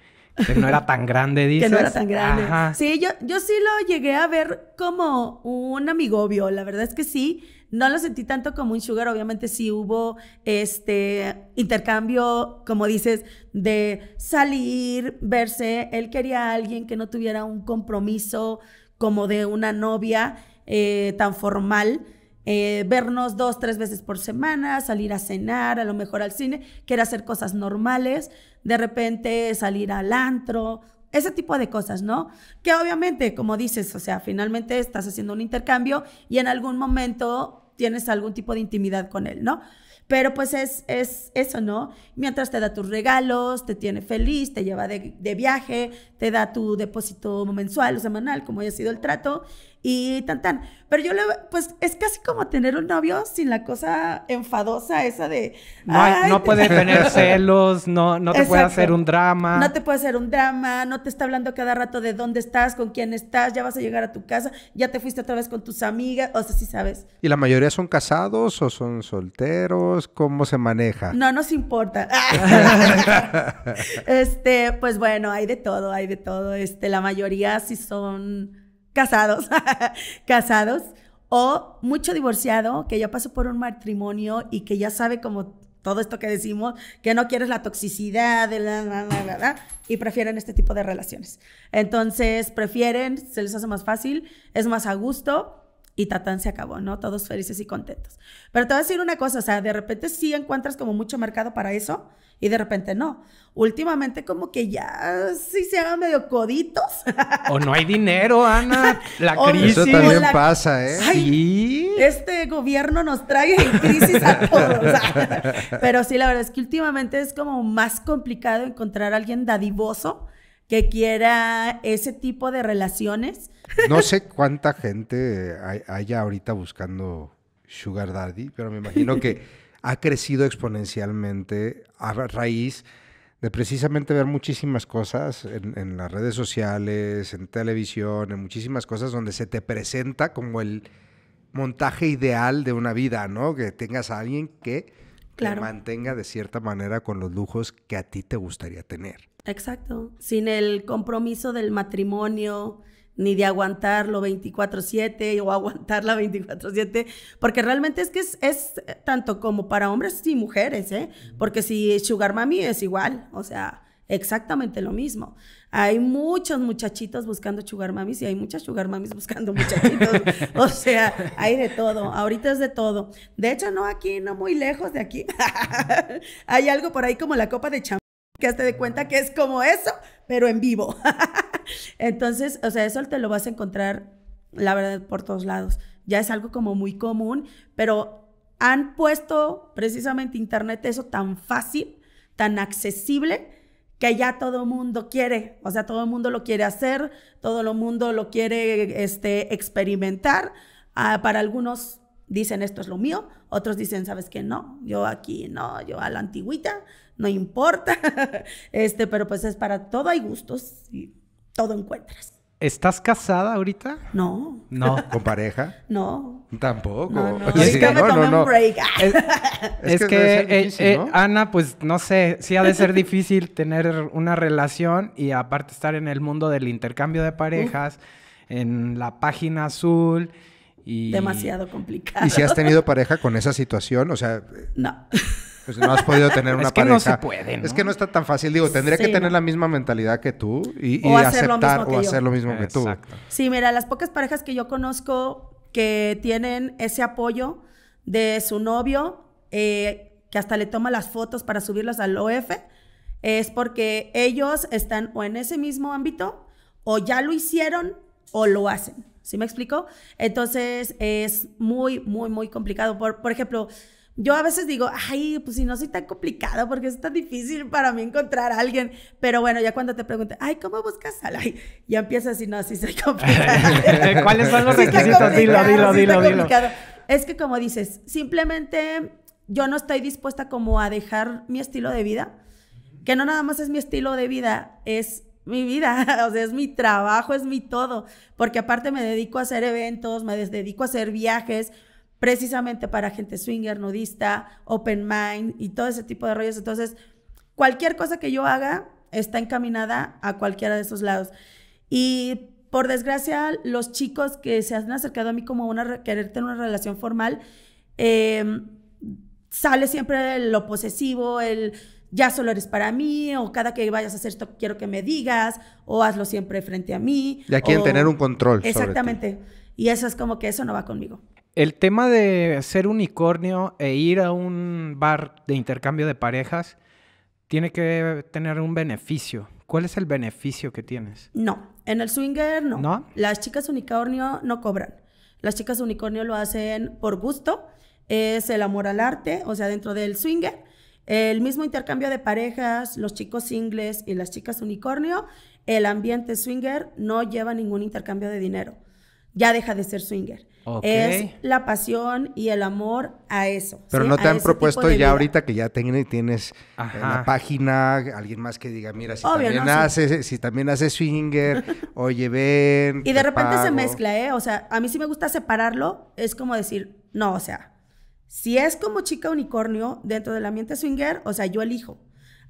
no era tan grande, dices. que no era tan grande. Sí, yo, sí lo llegué a ver como un amigo obvio. la verdad es que sí. No lo sentí tanto como un sugar, obviamente sí hubo este intercambio, como dices, de salir, verse. Él quería a alguien que no tuviera un compromiso como de una novia eh, tan formal. Eh, vernos dos, tres veces por semana, salir a cenar, a lo mejor al cine, querer hacer cosas normales, de repente salir al antro, ese tipo de cosas, ¿no? Que obviamente, como dices, o sea, finalmente estás haciendo un intercambio y en algún momento tienes algún tipo de intimidad con él, ¿no? Pero pues es, es eso, ¿no? Mientras te da tus regalos, te tiene feliz, te lleva de, de viaje, te da tu depósito mensual o semanal, como haya sido el trato, y tan tan. Pero yo le, pues es casi como tener un novio sin la cosa enfadosa esa de... No, no puede tener celos, no, no te puede hacer un drama. No te puede hacer un drama, no te está hablando cada rato de dónde estás, con quién estás, ya vas a llegar a tu casa, ya te fuiste otra vez con tus amigas, o sea, sí sabes. ¿Y la mayoría son casados o son solteros? ¿Cómo se maneja? No nos importa. este, pues bueno, hay de todo, hay de todo. Este, la mayoría sí son casados, casados, o mucho divorciado que ya pasó por un matrimonio y que ya sabe como todo esto que decimos, que no quieres la toxicidad, y prefieren este tipo de relaciones. Entonces, prefieren, se les hace más fácil, es más a gusto y Tatán se acabó, ¿no? Todos felices y contentos. Pero te voy a decir una cosa, o sea, de repente sí encuentras como mucho mercado para eso y de repente no. Últimamente como que ya sí se hagan medio coditos. O no hay dinero, Ana. La crisis. también pasa, ¿eh? sí. Este gobierno nos trae en crisis a todos. pero sí, la verdad es que últimamente es como más complicado encontrar a alguien dadivoso que quiera ese tipo de relaciones. No sé cuánta gente haya ahorita buscando Sugar Daddy, pero me imagino que ha crecido exponencialmente a raíz de precisamente ver muchísimas cosas en, las redes sociales, en televisión, en muchísimas cosas donde se te presenta como el montaje ideal de una vida, ¿no? Que tengas a alguien que te mantenga de cierta manera con los lujos que a ti te gustaría tener. Exacto, sin el compromiso del matrimonio, ni de aguantarlo 24/7 o aguantarla 24/7, porque realmente es que es, eh, tanto como para hombres y mujeres, ¿eh? Porque si Sugar Mami es igual, o sea, exactamente lo mismo. Hay muchos muchachitos buscando Sugar Mamis y hay muchas Sugar Mamis buscando muchachitos. o sea, hay de todo. Ahorita es de todo. De hecho, no aquí, no muy lejos de aquí. hay algo por ahí como la copa de champán que te de cuenta que es como eso, pero en vivo. Entonces, o sea, eso te lo vas a encontrar, la verdad, por todos lados. Ya es algo como muy común, pero han puesto precisamente Internet eso tan fácil, tan accesible, que ya todo mundo quiere, o sea, todo el mundo lo quiere hacer, todo el mundo lo quiere este, experimentar. Ah, para algunos dicen esto es lo mío, otros dicen, sabes que no, yo aquí no, yo a la antigüita, no importa, este, pero pues es para todo hay gustos y todo encuentras. ¿Estás casada ahorita? No. No. ¿Con pareja? No. Tampoco. es, que, Es, que, eh, eh, Ana, pues no sé, sí ha de ser difícil tener una relación y aparte estar en el mundo del intercambio de parejas, en la página azul Demasiado complicado. ¿Y si has tenido pareja con esa situación? O sea... No. Pues no has podido tener una es que pareja. No se Es que no está tan fácil. Digo, tendría que tener la misma mentalidad que tú y, aceptar o hacer lo mismo que tú. Sí, mira, las pocas parejas que yo conozco que tienen ese apoyo de su novio, eh, que hasta le toma las fotos para subirlas al OF, es porque ellos están o en ese mismo ámbito, o ya lo hicieron, o lo hacen. ¿Sí me explico? Entonces es muy, muy, muy complicado. Por, por ejemplo, yo a veces digo, ay, pues si no soy tan complicado porque es tan difícil para mí encontrar a alguien. Pero bueno, ya cuando te pregunté: ay, ¿cómo buscas a alguien? Ya empiezas y no, sí soy complicado. ¿Cuáles son los requisitos? Dilo, dilo, dilo, dilo. Es que como dices, simplemente yo no estoy dispuesta como a dejar mi estilo de vida, que no nada más es mi estilo de vida, es mi vida, o sea, es mi trabajo, es mi todo, porque aparte me dedico a hacer eventos, me dedico a hacer viajes precisamente para gente swinger, nudista, open mind y todo ese tipo de rollos. Entonces, cualquier cosa que yo haga está encaminada a cualquiera de esos lados. Y por desgracia, los chicos que se han acercado a mí como una, querer tener una relación formal, em, sale siempre lo posesivo, el ya solo eres para mí, o cada que vayas a hacer esto quiero que me digas, o hazlo siempre frente a mí. Ya quieren tener un control. Exactamente. Y eso es como que eso no va conmigo. El tema de ser unicornio e ir a un bar de intercambio de parejas tiene que tener un beneficio. ¿Cuál es el beneficio que tienes? No, en el swinger ¿No? Las chicas unicornio no cobran. Las chicas unicornio lo hacen por gusto, es el amor al arte, o sea, dentro del swinger el mismo intercambio de parejas, los chicos singles y las chicas unicornio, el ambiente swinger no lleva ningún intercambio de dinero. Ya deja de ser swinger. Es la pasión y el amor a eso. Pero no te han propuesto ya ahorita que ya tienes, tienes la página, alguien más que diga, mira, si también hace haces, swinger, oye, ven. Y de repente se mezcla, ¿eh? O sea, a mí sí me gusta separarlo, es como decir, no, o sea, si es como chica unicornio dentro del ambiente swinger, o sea, yo elijo.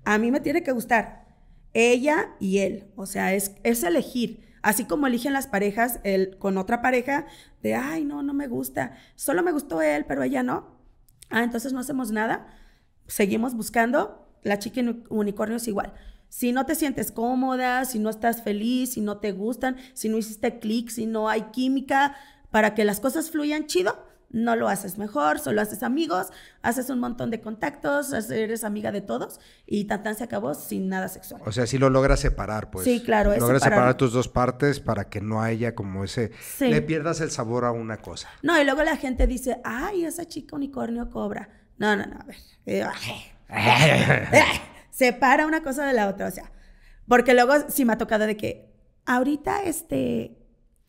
A mí me tiene que gustar ella y él. O sea, es, es elegir. Así como eligen las parejas el, con otra pareja de, ay, no, no me gusta. Solo me gustó él, pero ella no. Ah, entonces no hacemos nada. Seguimos buscando. La chica unicornio es igual. Si no te sientes cómoda, si no estás feliz, si no te gustan, si no hiciste clic, si no hay química, para que las cosas fluyan chido, no lo haces mejor, solo haces amigos, haces un montón de contactos, eres amiga de todos y tan, tan se acabó sin nada sexual. O sea, si lo logras separar, pues. Sí, claro. Logras separar. tus dos partes para que no haya como ese... Le pierdas el sabor a una cosa. No, y luego la gente dice, ay, esa chica unicornio cobra. No, no, no, a ver. Eh, eh, eh, separa una cosa de la otra, o sea. Porque luego sí me ha tocado de que ahorita este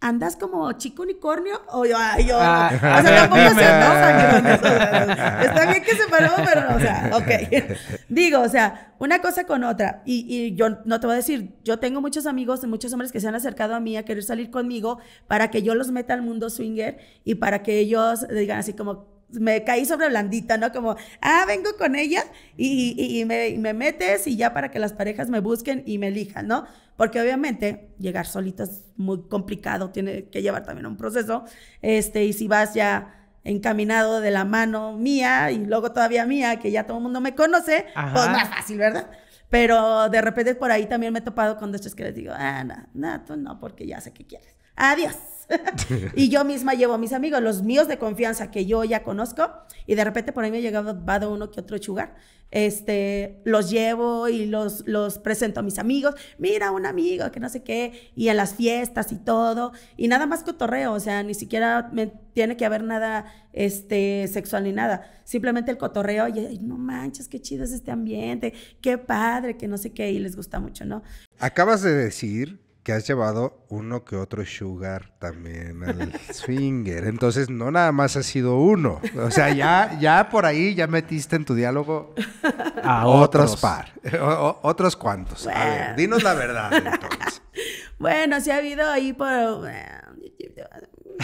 ¿Andas como chico unicornio? O yo, ay, yo, ah. o sea, tampoco se Está bien que se paró, pero, o sea, ok. Digo, o sea, una cosa con otra. Y, y, yo no te voy a decir, yo tengo muchos amigos, muchos hombres que se han acercado a mí a querer salir conmigo para que yo los meta al mundo swinger y para que ellos digan así como, me caí sobre blandita, ¿no? Como, ah, vengo con ella y, y, y, me, y, me, metes y ya para que las parejas me busquen y me elijan, ¿no? porque obviamente llegar solito es muy complicado, tiene que llevar también un proceso, este, y si vas ya encaminado de la mano mía y luego todavía mía, que ya todo el mundo me conoce, pues más fácil, ¿verdad? Pero de repente por ahí también me he topado con estos que les digo, ah, no, no, tú no, porque ya sé qué quieres. Adiós. y yo misma llevo a mis amigos, los míos de confianza que yo ya conozco, y de repente por ahí me ha llegado uno que otro chugar este, los llevo y los, los presento a mis amigos, mira un amigo que no sé qué, y a las fiestas y todo, y nada más cotorreo, o sea, ni siquiera me tiene que haber nada este, sexual ni nada, simplemente el cotorreo y no manches, qué chido es este ambiente, qué padre, que no sé qué, y les gusta mucho, ¿no? Acabas de decir que has llevado uno que otro sugar también al swinger. Entonces, no nada más ha sido uno. O sea, ya, ya por ahí ya metiste en tu diálogo a otros, par, otros cuantos. A ver, dinos la verdad entonces. bueno, sí ha habido ahí por... Eh,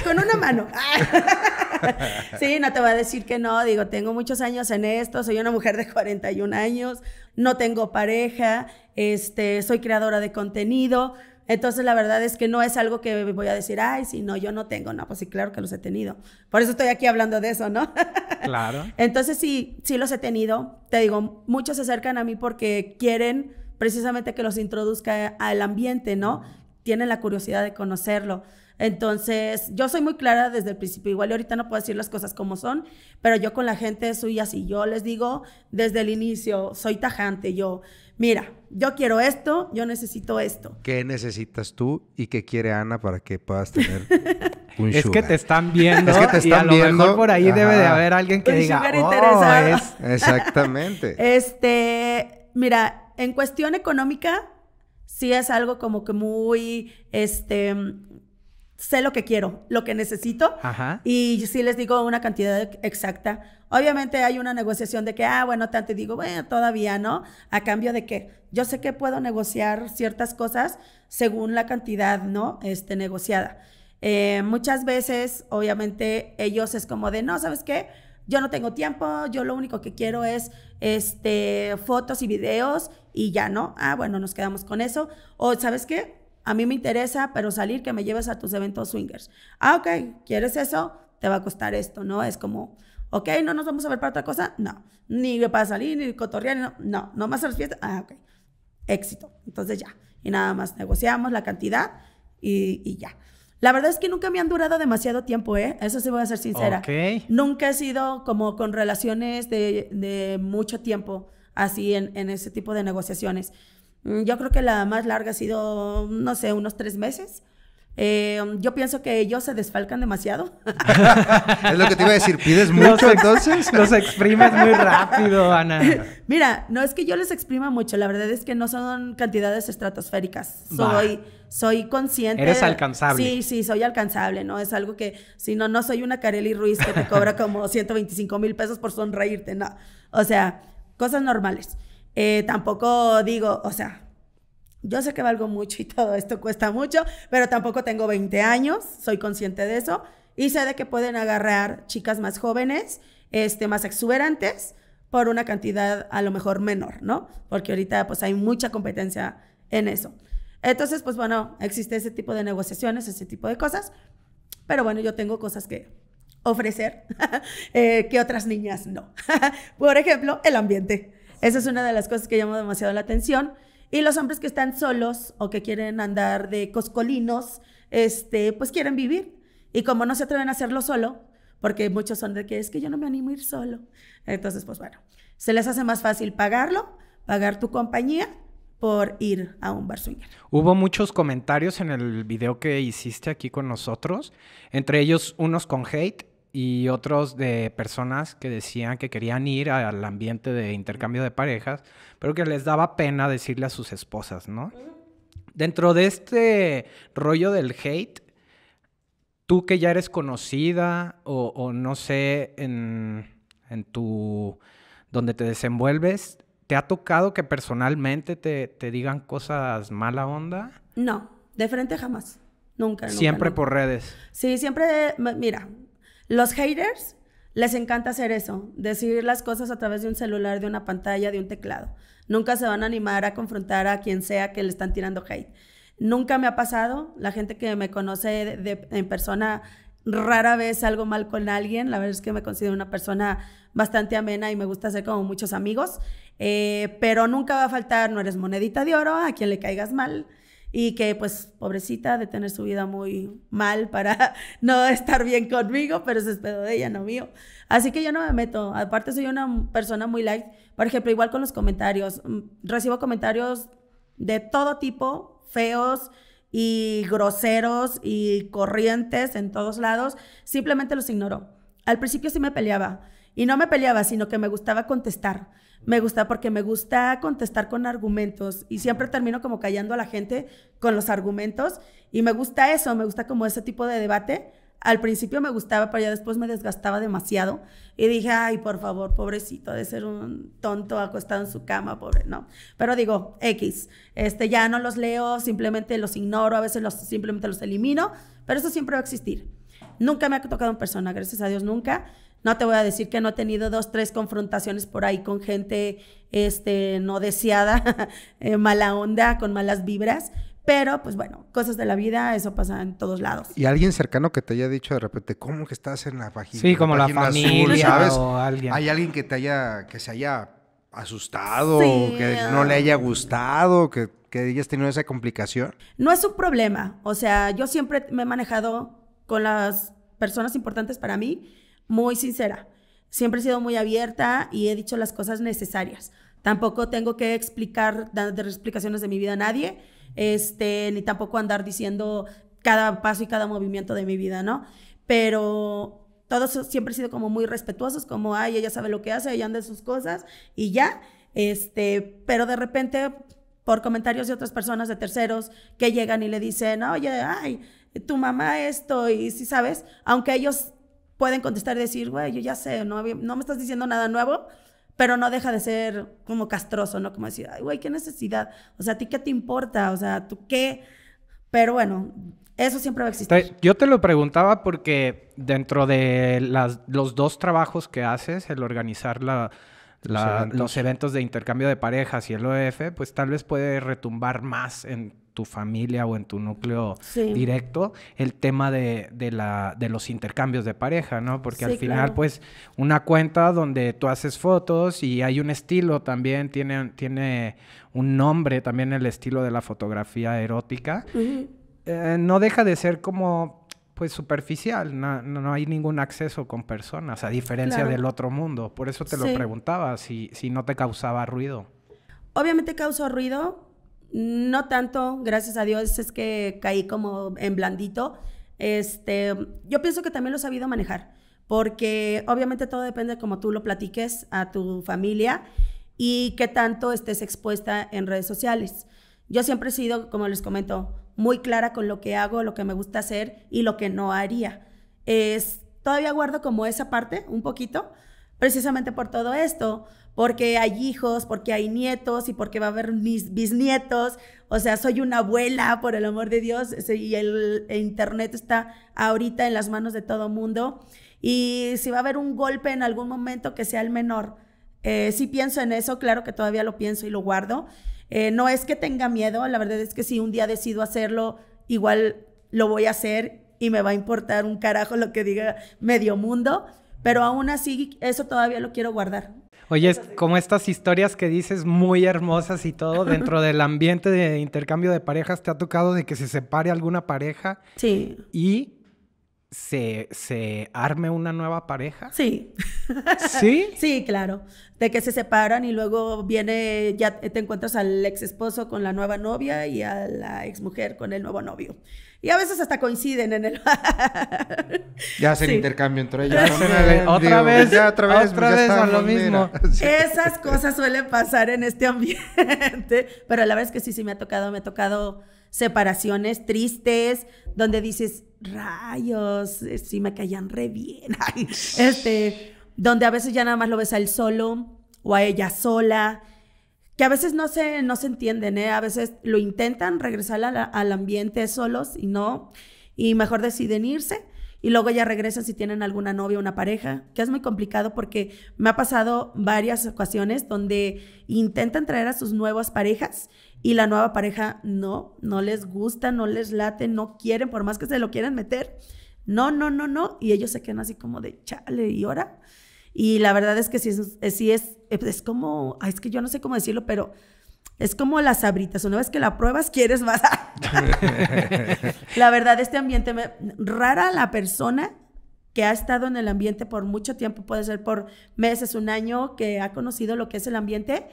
con una mano. sí, no te voy a decir que no, digo, tengo muchos años en esto, soy una mujer de 41 años, no tengo pareja, este, soy creadora de contenido, entonces la verdad es que no es algo que voy a decir, ay, si no, yo no tengo, no, pues sí, claro que los he tenido. Por eso estoy aquí hablando de eso, ¿no? Claro. Entonces sí, sí los he tenido, te digo, muchos se acercan a mí porque quieren precisamente que los introduzca al ambiente, ¿no? Tienen la curiosidad de conocerlo. Entonces, yo soy muy clara desde el principio. Igual ahorita no puedo decir las cosas como son, pero yo con la gente soy así. Yo les digo desde el inicio, soy tajante. Yo, mira, yo quiero esto, yo necesito esto. ¿Qué necesitas tú y qué quiere Ana para que puedas tener un sugar? Es que te están viendo. Es que te están y a viendo. Lo mejor por ahí debe de haber alguien que diga, oh, es... Exactamente. este, mira, en cuestión económica, sí es algo como que muy, este, sé lo que quiero, lo que necesito. Y si les digo una cantidad exacta. Obviamente hay una negociación de que, ah, bueno, tanto digo, bueno, todavía no, a cambio de que yo sé que puedo negociar ciertas cosas según la cantidad, ¿no? Este, negociada. Eh, muchas veces, obviamente, ellos es como de, no, ¿sabes qué? Yo no tengo tiempo, yo lo único que quiero es este, fotos y videos y ya, ¿no? Ah, bueno, nos quedamos con eso. O, ¿sabes qué? a mí me interesa, pero salir, que me lleves a tus eventos swingers. Ah, ok, ¿quieres eso? Te va a costar esto, ¿no? Es como, ok, no nos vamos a ver para otra cosa, no. Ni para salir, ni cotorrear, no, no, no más a las fiestas, ah, ok. Éxito. Entonces ya. Y nada más negociamos la cantidad y, ya. La verdad es que nunca me han durado demasiado tiempo, ¿eh? Eso sí voy a ser sincera. Nunca he sido como con relaciones de, mucho tiempo así en, en, ese tipo de negociaciones. Mm, yo creo que la más larga ha sido, no sé, unos tres meses. Eh, um, yo pienso que ellos se desfalcan demasiado. es lo que te iba a decir, pides mucho entonces. Los exprimes muy rápido, Ana. Mira, no es que yo les exprima mucho, la verdad es que no son cantidades estratosféricas. Soy, soy consciente. Eres alcanzable. Sí, sí, soy alcanzable, ¿no? Es algo que, si no, no soy una Carely Ruiz que te cobra como 125 mil pesos por sonreírte, no. O sea, cosas normales. Eh, tampoco digo, o sea, yo sé que valgo mucho y todo esto cuesta mucho, pero tampoco tengo 20 años, soy consciente de eso y sé de que pueden agarrar chicas más jóvenes, este, más exuberantes por una cantidad a lo mejor menor, ¿no? Porque ahorita pues hay mucha competencia en eso. Entonces, pues bueno, existe ese tipo de negociaciones, ese tipo de cosas, pero bueno, yo tengo cosas que ofrecer eh, que otras niñas no. por ejemplo, el ambiente. Esa es una de las cosas que llama demasiado la atención. Y los hombres que están solos o que quieren andar de coscolinos, este, pues quieren vivir. Y como no se atreven a hacerlo solo, porque muchos son de que es que yo no me animo a ir solo. Entonces, pues bueno, se les hace más fácil pagarlo, pagar tu compañía por ir a un bar Hubo muchos comentarios en el video que hiciste aquí con nosotros, entre ellos unos con hate y otros de personas que decían que querían ir al ambiente de intercambio de parejas, pero que les daba pena decirle a sus esposas, ¿no? Dentro de este rollo del hate, tú que ya eres conocida o, no sé, en, tu... donde te desenvuelves, ¿te ha tocado que personalmente te, digan cosas mala onda? No, de frente jamás. Nunca, Siempre por redes. Sí, siempre, mira, los haters les encanta hacer eso, decir las cosas a través de un celular, de una pantalla, de un teclado. Nunca se van a animar a confrontar a quien sea que le están tirando hate. Nunca me ha pasado, la gente que me conoce en persona rara vez algo mal con alguien, la verdad es que me considero una persona bastante amena y me gusta ser como muchos amigos, eh, pero nunca va a faltar, no eres monedita de oro, a quien le caigas mal, y que pues pobrecita de tener su vida muy mal para no estar bien conmigo, pero se es de ella, no mío. Así que yo no me meto, aparte soy una persona muy light, por ejemplo, igual con los comentarios, mm, recibo comentarios de todo tipo, feos y groseros y corrientes en todos lados, simplemente los ignoro. Al principio sí me peleaba y no me peleaba, sino que me gustaba contestar me gusta porque me gusta contestar con argumentos y siempre termino como callando a la gente con los argumentos y me gusta eso, me gusta como ese tipo de debate. Al principio me gustaba, pero ya después me desgastaba demasiado y dije, ay, por favor, pobrecito de ser un tonto acostado en su cama, pobre, no. Pero digo, X, este, ya no los leo, simplemente los ignoro, a veces los, simplemente los elimino, pero eso siempre va a existir. Nunca me ha tocado en persona, gracias a Dios, nunca. No te voy a decir que no he tenido dos, tres confrontaciones por ahí con gente este, no deseada, eh, mala onda, con malas vibras, pero, pues bueno, cosas de la vida, eso pasa en todos lados. Y alguien cercano que te haya dicho de repente, ¿cómo que estás en la página? Sí, como la, familia o alguien. Hay alguien que te haya, que se haya asustado, o que eh, no le haya gustado, que, que hayas tenido esa complicación. No es un problema. O sea, yo siempre me he manejado con las personas importantes para mí muy sincera. Siempre he sido muy abierta y he dicho las cosas necesarias. Tampoco tengo que explicar, dar explicaciones de mi vida a nadie, este, ni tampoco andar diciendo cada paso y cada movimiento de mi vida, ¿no? Pero todos siempre he sido como muy respetuosos, como, ay, ella sabe lo que hace, ella anda en sus cosas y ya. Este, pero de repente, por comentarios de otras personas, de terceros, que llegan y le dicen, oye, ay, tu mamá esto, y si sabes, aunque ellos pueden contestar y decir, güey, yo ya sé, no, no me estás diciendo nada nuevo, pero no deja de ser como castroso, ¿no? Como decir, ay, güey, qué necesidad. O sea, ¿a ti qué te importa? O sea, ¿tú qué? Pero bueno, eso siempre va a existir. Yo te lo preguntaba porque dentro de las, los dos trabajos que haces, el organizar la, los eventos de intercambio de parejas y el OEF, pues tal vez puede retumbar más en tu familia o en tu núcleo directo el tema de, la, de los intercambios de pareja, ¿no? Porque al final, pues, una cuenta donde tú haces fotos y hay un estilo también, tiene, tiene un nombre también el estilo de la fotografía erótica. Eh, no deja de ser como pues superficial, no, no, hay ningún acceso con personas, a diferencia del otro mundo. Por eso te lo preguntaba, si, si no te causaba ruido. Obviamente causó ruido, no tanto, gracias a Dios, es que caí como en blandito. Este, yo pienso que también lo he sabido manejar, porque obviamente todo depende de cómo tú lo platiques a tu familia y qué tanto estés expuesta en redes sociales. Yo siempre he sido, como les comento, muy clara con lo que hago, lo que me gusta hacer y lo que no haría. Es, todavía guardo como esa parte un poquito, precisamente por todo esto, porque hay hijos, porque hay nietos y porque va a haber mis bisnietos. O sea, soy una abuela, por el amor de Dios, y el, Internet está ahorita en las manos de todo mundo. Y si va a haber un golpe en algún momento, que sea el menor. Eh, sí pienso en eso, claro que todavía lo pienso y lo guardo. Eh, no es que tenga miedo, la verdad es que si un día decido hacerlo, igual lo voy a hacer y me va a importar un carajo lo que diga medio mundo, pero aún así eso todavía lo quiero guardar. Oye, es como estas historias que dices muy hermosas y todo dentro del ambiente de intercambio de parejas, ¿te ha tocado de que se separe alguna pareja? Sí. Y se, se arme una nueva pareja? Sí. ¿Sí? sí, claro. De que se separan y luego viene, ya te encuentras al ex esposo con la nueva novia y a la ex mujer con el nuevo novio. Y a veces hasta coinciden en el. ya hacen intercambio entre ellos. ¿Otra, vez, ya, otra vez, otra pues, vez, lo mismo. Esas cosas suelen pasar en este ambiente. Pero la verdad es que sí, sí me ha tocado, me ha tocado separaciones tristes, donde dices, rayos, eh, sí me callan re bien. este, donde a veces ya nada más lo ves a él solo o a ella sola, que a veces no se, no se entienden, eh, A veces lo intentan regresar al ambiente solos y no, y mejor deciden irse. Y luego ya regresan si tienen alguna novia, o una pareja, que es muy complicado porque me ha pasado varias ocasiones donde intentan traer a sus nuevas parejas y la nueva pareja no, no les gusta, no les late, no quieren, por más que se lo quieran meter, no, no, no, no, y ellos se quedan así como de chale y ahora. Y la verdad es que sí es, es, es como, es que yo no sé cómo decirlo, pero es como las abritas, una vez que la pruebas quieres más. la verdad, este ambiente, rara la persona que ha estado en el ambiente por mucho tiempo, puede ser por meses, un año, que ha conocido lo que es el ambiente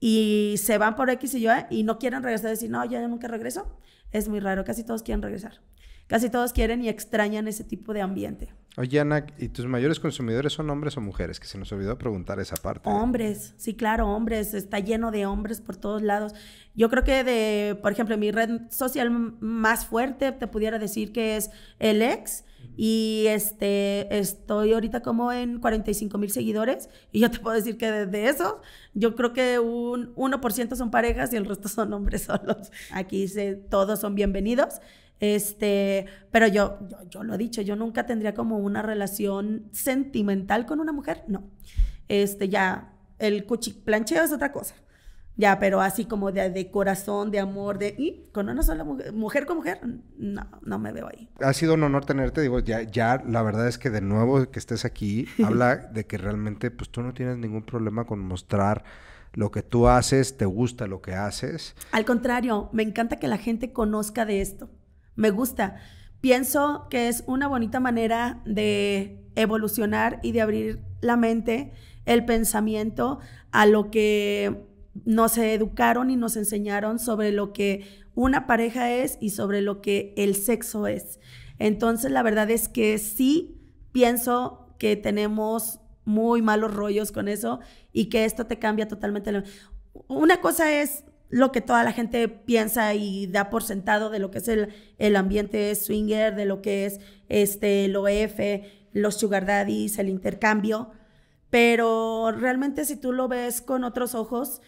y se van por X y yo eh, y no quieren regresar, decir, no, ya nunca regreso, es muy raro, casi todos quieren regresar. Casi todos quieren y extrañan ese tipo de ambiente. Oye, Ana, ¿y tus mayores consumidores son hombres o mujeres? Que se nos olvidó preguntar esa parte. Hombres, sí, claro, hombres. Está lleno de hombres por todos lados. Yo creo que de, por ejemplo, mi red social más fuerte, te pudiera decir que es el ex. Y este, estoy ahorita como en 45 mil seguidores y yo te puedo decir que de eso yo creo que un 1% son parejas y el resto son hombres solos. Aquí dice todos son bienvenidos. Este, pero yo, yo, lo he dicho, yo nunca tendría como una relación sentimental con una mujer, no. Este, ya, el cuchiplancheo es otra cosa. Ya, pero así como de, de corazón, de amor, de... ¿y? Con una sola mujer, mujer con mujer, no, no me veo ahí. Ha sido un honor tenerte, digo, ya, ya la verdad es que de nuevo que estés aquí, habla de que realmente pues tú no tienes ningún problema con mostrar lo que tú haces, te gusta lo que haces. Al contrario, me encanta que la gente conozca de esto, me gusta. Pienso que es una bonita manera de evolucionar y de abrir la mente, el pensamiento a lo que nos educaron y nos enseñaron sobre lo que una pareja es y sobre lo que el sexo es. Entonces, la verdad es que sí pienso que tenemos muy malos rollos con eso y que esto te cambia totalmente. Una cosa es lo que toda la gente piensa y da por sentado de lo que es el, ambiente swinger, de lo que es este, lo los sugar daddies, el intercambio pero realmente si tú lo ves con otros ojos,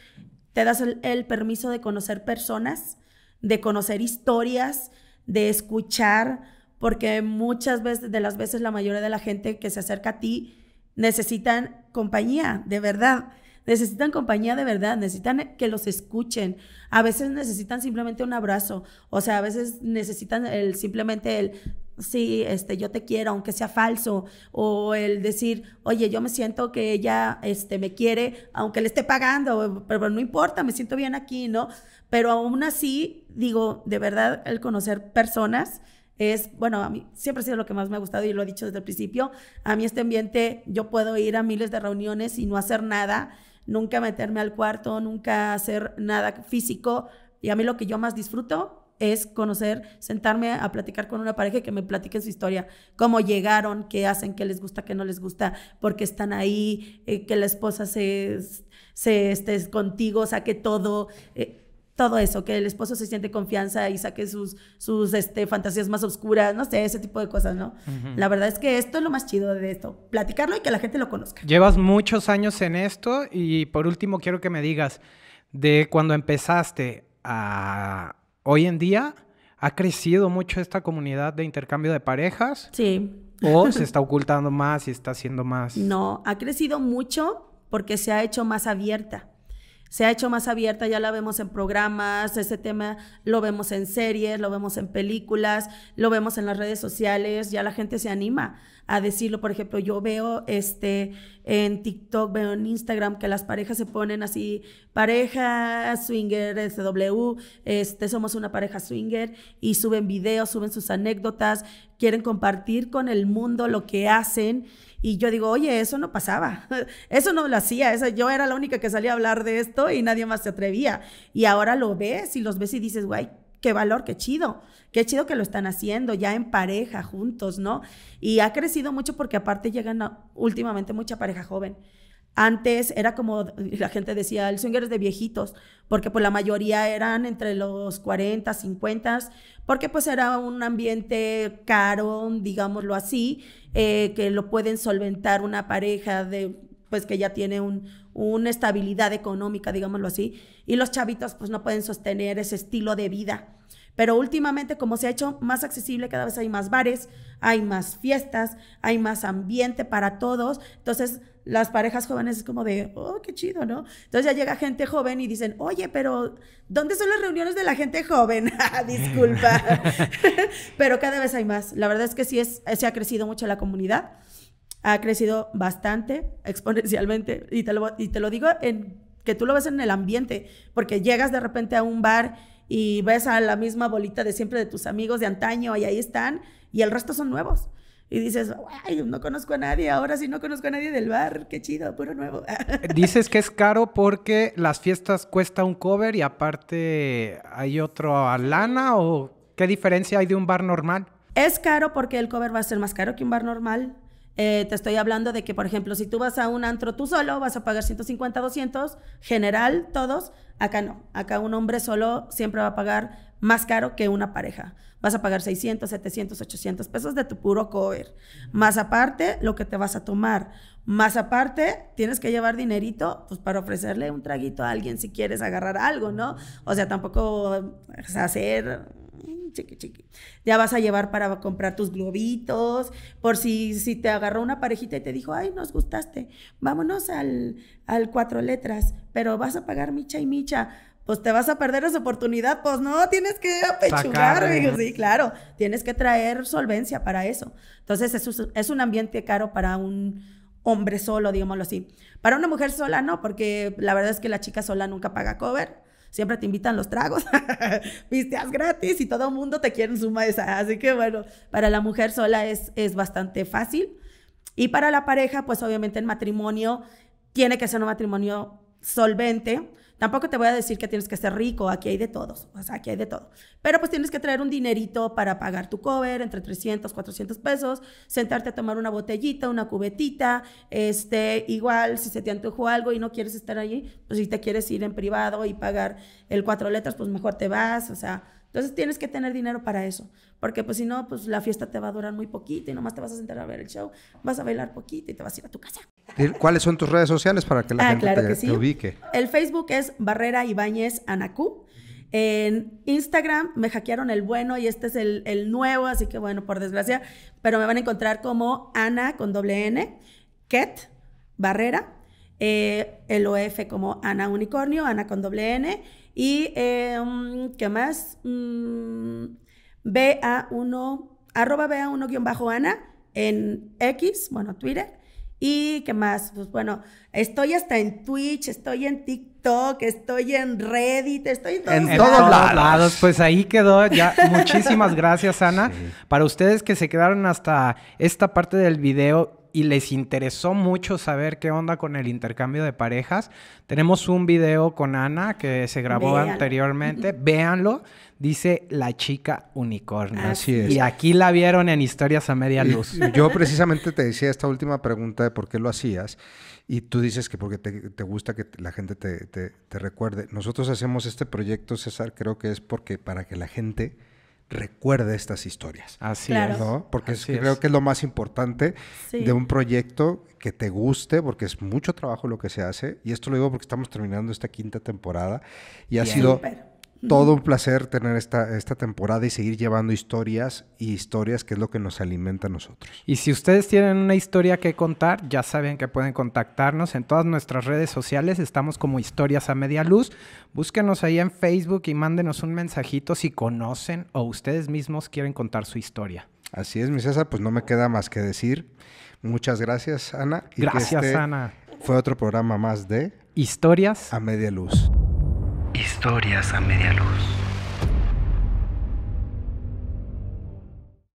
te das el, permiso de conocer personas, de conocer historias, de escuchar, porque muchas veces, de las veces la mayoría de la gente que se acerca a ti necesitan compañía, de verdad. Necesitan compañía de verdad, necesitan que los escuchen. A veces necesitan simplemente un abrazo, o sea, a veces necesitan el, simplemente el sí, este, yo te quiero, aunque sea falso, o el decir, oye, yo me siento que ella este, me quiere, aunque le esté pagando, pero no importa, me siento bien aquí, ¿no? Pero aún así, digo, de verdad, el conocer personas es, bueno, a mí siempre ha sido lo que más me ha gustado y lo he dicho desde el principio, a mí este ambiente, yo puedo ir a miles de reuniones y no hacer nada, nunca meterme al cuarto, nunca hacer nada físico, y a mí lo que yo más disfruto es conocer, sentarme a platicar con una pareja y que me platique su historia, cómo llegaron, qué hacen, qué les gusta, qué no les gusta, por qué están ahí, eh, que la esposa se, se esté contigo, saque todo. Eh, todo eso, que el esposo se siente confianza y saque sus, sus este, fantasías más oscuras, no sé, ese tipo de cosas, ¿no? La verdad es que esto es lo más chido de esto, platicarlo y que la gente lo conozca. Llevas muchos años en esto y por último quiero que me digas de cuando empezaste a hoy en día ha crecido mucho esta comunidad de intercambio de parejas. Sí. ¿O se está ocultando más y está haciendo más? No, ha crecido mucho porque se ha hecho más abierta se ha hecho más abierta, ya la vemos en programas, ese tema lo vemos en series, lo vemos en películas, lo vemos en las redes sociales, ya la gente se anima a decirlo. Por ejemplo, yo veo este en TikTok, veo en Instagram que las parejas se ponen así, pareja swinger SW, este, somos una pareja swinger y suben videos, suben sus anécdotas, quieren compartir con el mundo lo que hacen y yo digo, oye, eso no pasaba, eso no lo hacía, eso, yo era la única que salía a hablar de esto y nadie más se atrevía. Y ahora lo ves y los ves y dices, guay, qué valor, qué chido, qué chido que lo están haciendo ya en pareja, juntos, ¿no? Y ha crecido mucho porque aparte llegan últimamente mucha pareja joven. Antes era como la gente decía, el swinger es de viejitos, porque pues la mayoría eran entre los 40, 50, porque pues era un ambiente caro, digámoslo así, eh, que lo pueden solventar una pareja de pues que ya tiene un, una estabilidad económica, digámoslo así, y los chavitos pues no pueden sostener ese estilo de vida. Pero últimamente, como se ha hecho más accesible, cada vez hay más bares, hay más fiestas, hay más ambiente para todos. Entonces, las parejas jóvenes es como de, oh, qué chido, ¿no? Entonces ya llega gente joven y dicen, oye, pero ¿dónde son las reuniones de la gente joven? Ah, disculpa. pero cada vez hay más. La verdad es que sí se ha crecido mucho la comunidad. Ha crecido bastante, exponencialmente. Y te lo, y te lo digo en que tú lo ves en el ambiente, porque llegas de repente a un bar y ves a la misma bolita de siempre de tus amigos de antaño y ahí están y el resto son nuevos. Y dices, ay, no conozco a nadie, ahora sí no conozco a nadie del bar, qué chido, puro nuevo. Dices que es caro porque las fiestas cuesta un cover y aparte hay otro a lana o qué diferencia hay de un bar normal? Es caro porque el cover va a ser más caro que un bar normal. Eh, te estoy hablando de que, por ejemplo, si tú vas a un antro tú solo, vas a pagar 150, 200, general, todos. Acá no. Acá un hombre solo siempre va a pagar más caro que una pareja. Vas a pagar 600, 700, 800 pesos de tu puro cover. Más aparte, lo que te vas a tomar. Más aparte, tienes que llevar dinerito pues, para ofrecerle un traguito a alguien si quieres agarrar algo, ¿no? O sea, tampoco hacer Mm, chiqui, chiqui. Ya vas a llevar para comprar tus globitos, por si, si te agarró una parejita y te dijo, ay, nos gustaste, vámonos al, al cuatro letras, pero vas a pagar micha y micha pues te vas a perder esa oportunidad, pues no, tienes que apechugar, sí, claro, tienes que traer solvencia para eso. Entonces es, es un ambiente caro para un hombre solo, digámoslo así. Para una mujer sola no, porque la verdad es que la chica sola nunca paga cover, siempre te invitan los tragos, visteas gratis y todo el mundo te quiere en su Así que bueno, para la mujer sola es, es bastante fácil. Y para la pareja, pues obviamente el matrimonio tiene que ser un matrimonio solvente, Tampoco te voy a decir que tienes que ser rico, aquí hay de todos, o sea, aquí hay de todo. Pero pues tienes que traer un dinerito para pagar tu cover, entre 300, 400 pesos, sentarte a tomar una botellita, una cubetita, este, igual si se te antojó algo y no quieres estar allí, pues si te quieres ir en privado y pagar el cuatro letras, pues mejor te vas, o sea, entonces tienes que tener dinero para eso, porque pues si no, pues la fiesta te va a durar muy poquito y nomás te vas a sentar a ver el show, vas a bailar poquito y te vas a ir a tu casa. ¿Cuáles son tus redes sociales para que la ah, gente te, ubique? El Facebook es Barrera Ibáñez Anacú. En Instagram me hackearon el bueno y este es el, nuevo, así que bueno, por desgracia, pero me van a encontrar como Ana con doble N, Ket, Barrera, el eh, OF como Ana Unicornio, Ana con doble N y, em, ¿qué más? Mm, BA1, arroba BA1-Ana en X, bueno, Twitter. Y qué más, pues bueno, estoy hasta en Twitch, estoy en TikTok, estoy en Reddit, estoy en todos, lados. En todos lados. Pues ahí quedó ya. Muchísimas gracias, Ana. Para ustedes que se quedaron hasta esta parte del video, y les interesó mucho saber qué onda con el intercambio de parejas, tenemos un video con Ana que se grabó anteriormente. Véanlo. Dice la chica unicornio. Así es. Y aquí la vieron en historias a media luz. yo precisamente te decía esta última pregunta de por qué lo hacías. Y tú dices que porque te, gusta que la gente te, te, recuerde. Nosotros hacemos este proyecto, César, creo que es porque para que la gente recuerde estas historias. Así es. Porque creo que es lo más importante de un proyecto que te guste, porque es mucho trabajo lo que se hace. Y esto lo digo porque estamos terminando esta quinta temporada y ha sido todo un placer tener esta, esta temporada y seguir llevando historias y historias que es lo que nos alimenta a nosotros. Y si ustedes tienen una historia que contar, ya saben que pueden contactarnos en todas nuestras redes sociales. Estamos como Historias a Media Luz. Búsquenos ahí en Facebook y mándenos un mensajito si conocen o ustedes mismos quieren contar su historia. Así es, mi César, pues no me queda más que decir. Muchas gracias, Ana. gracias, este Ana. Fue otro programa más de Historias a Media Luz. Historias a media luz.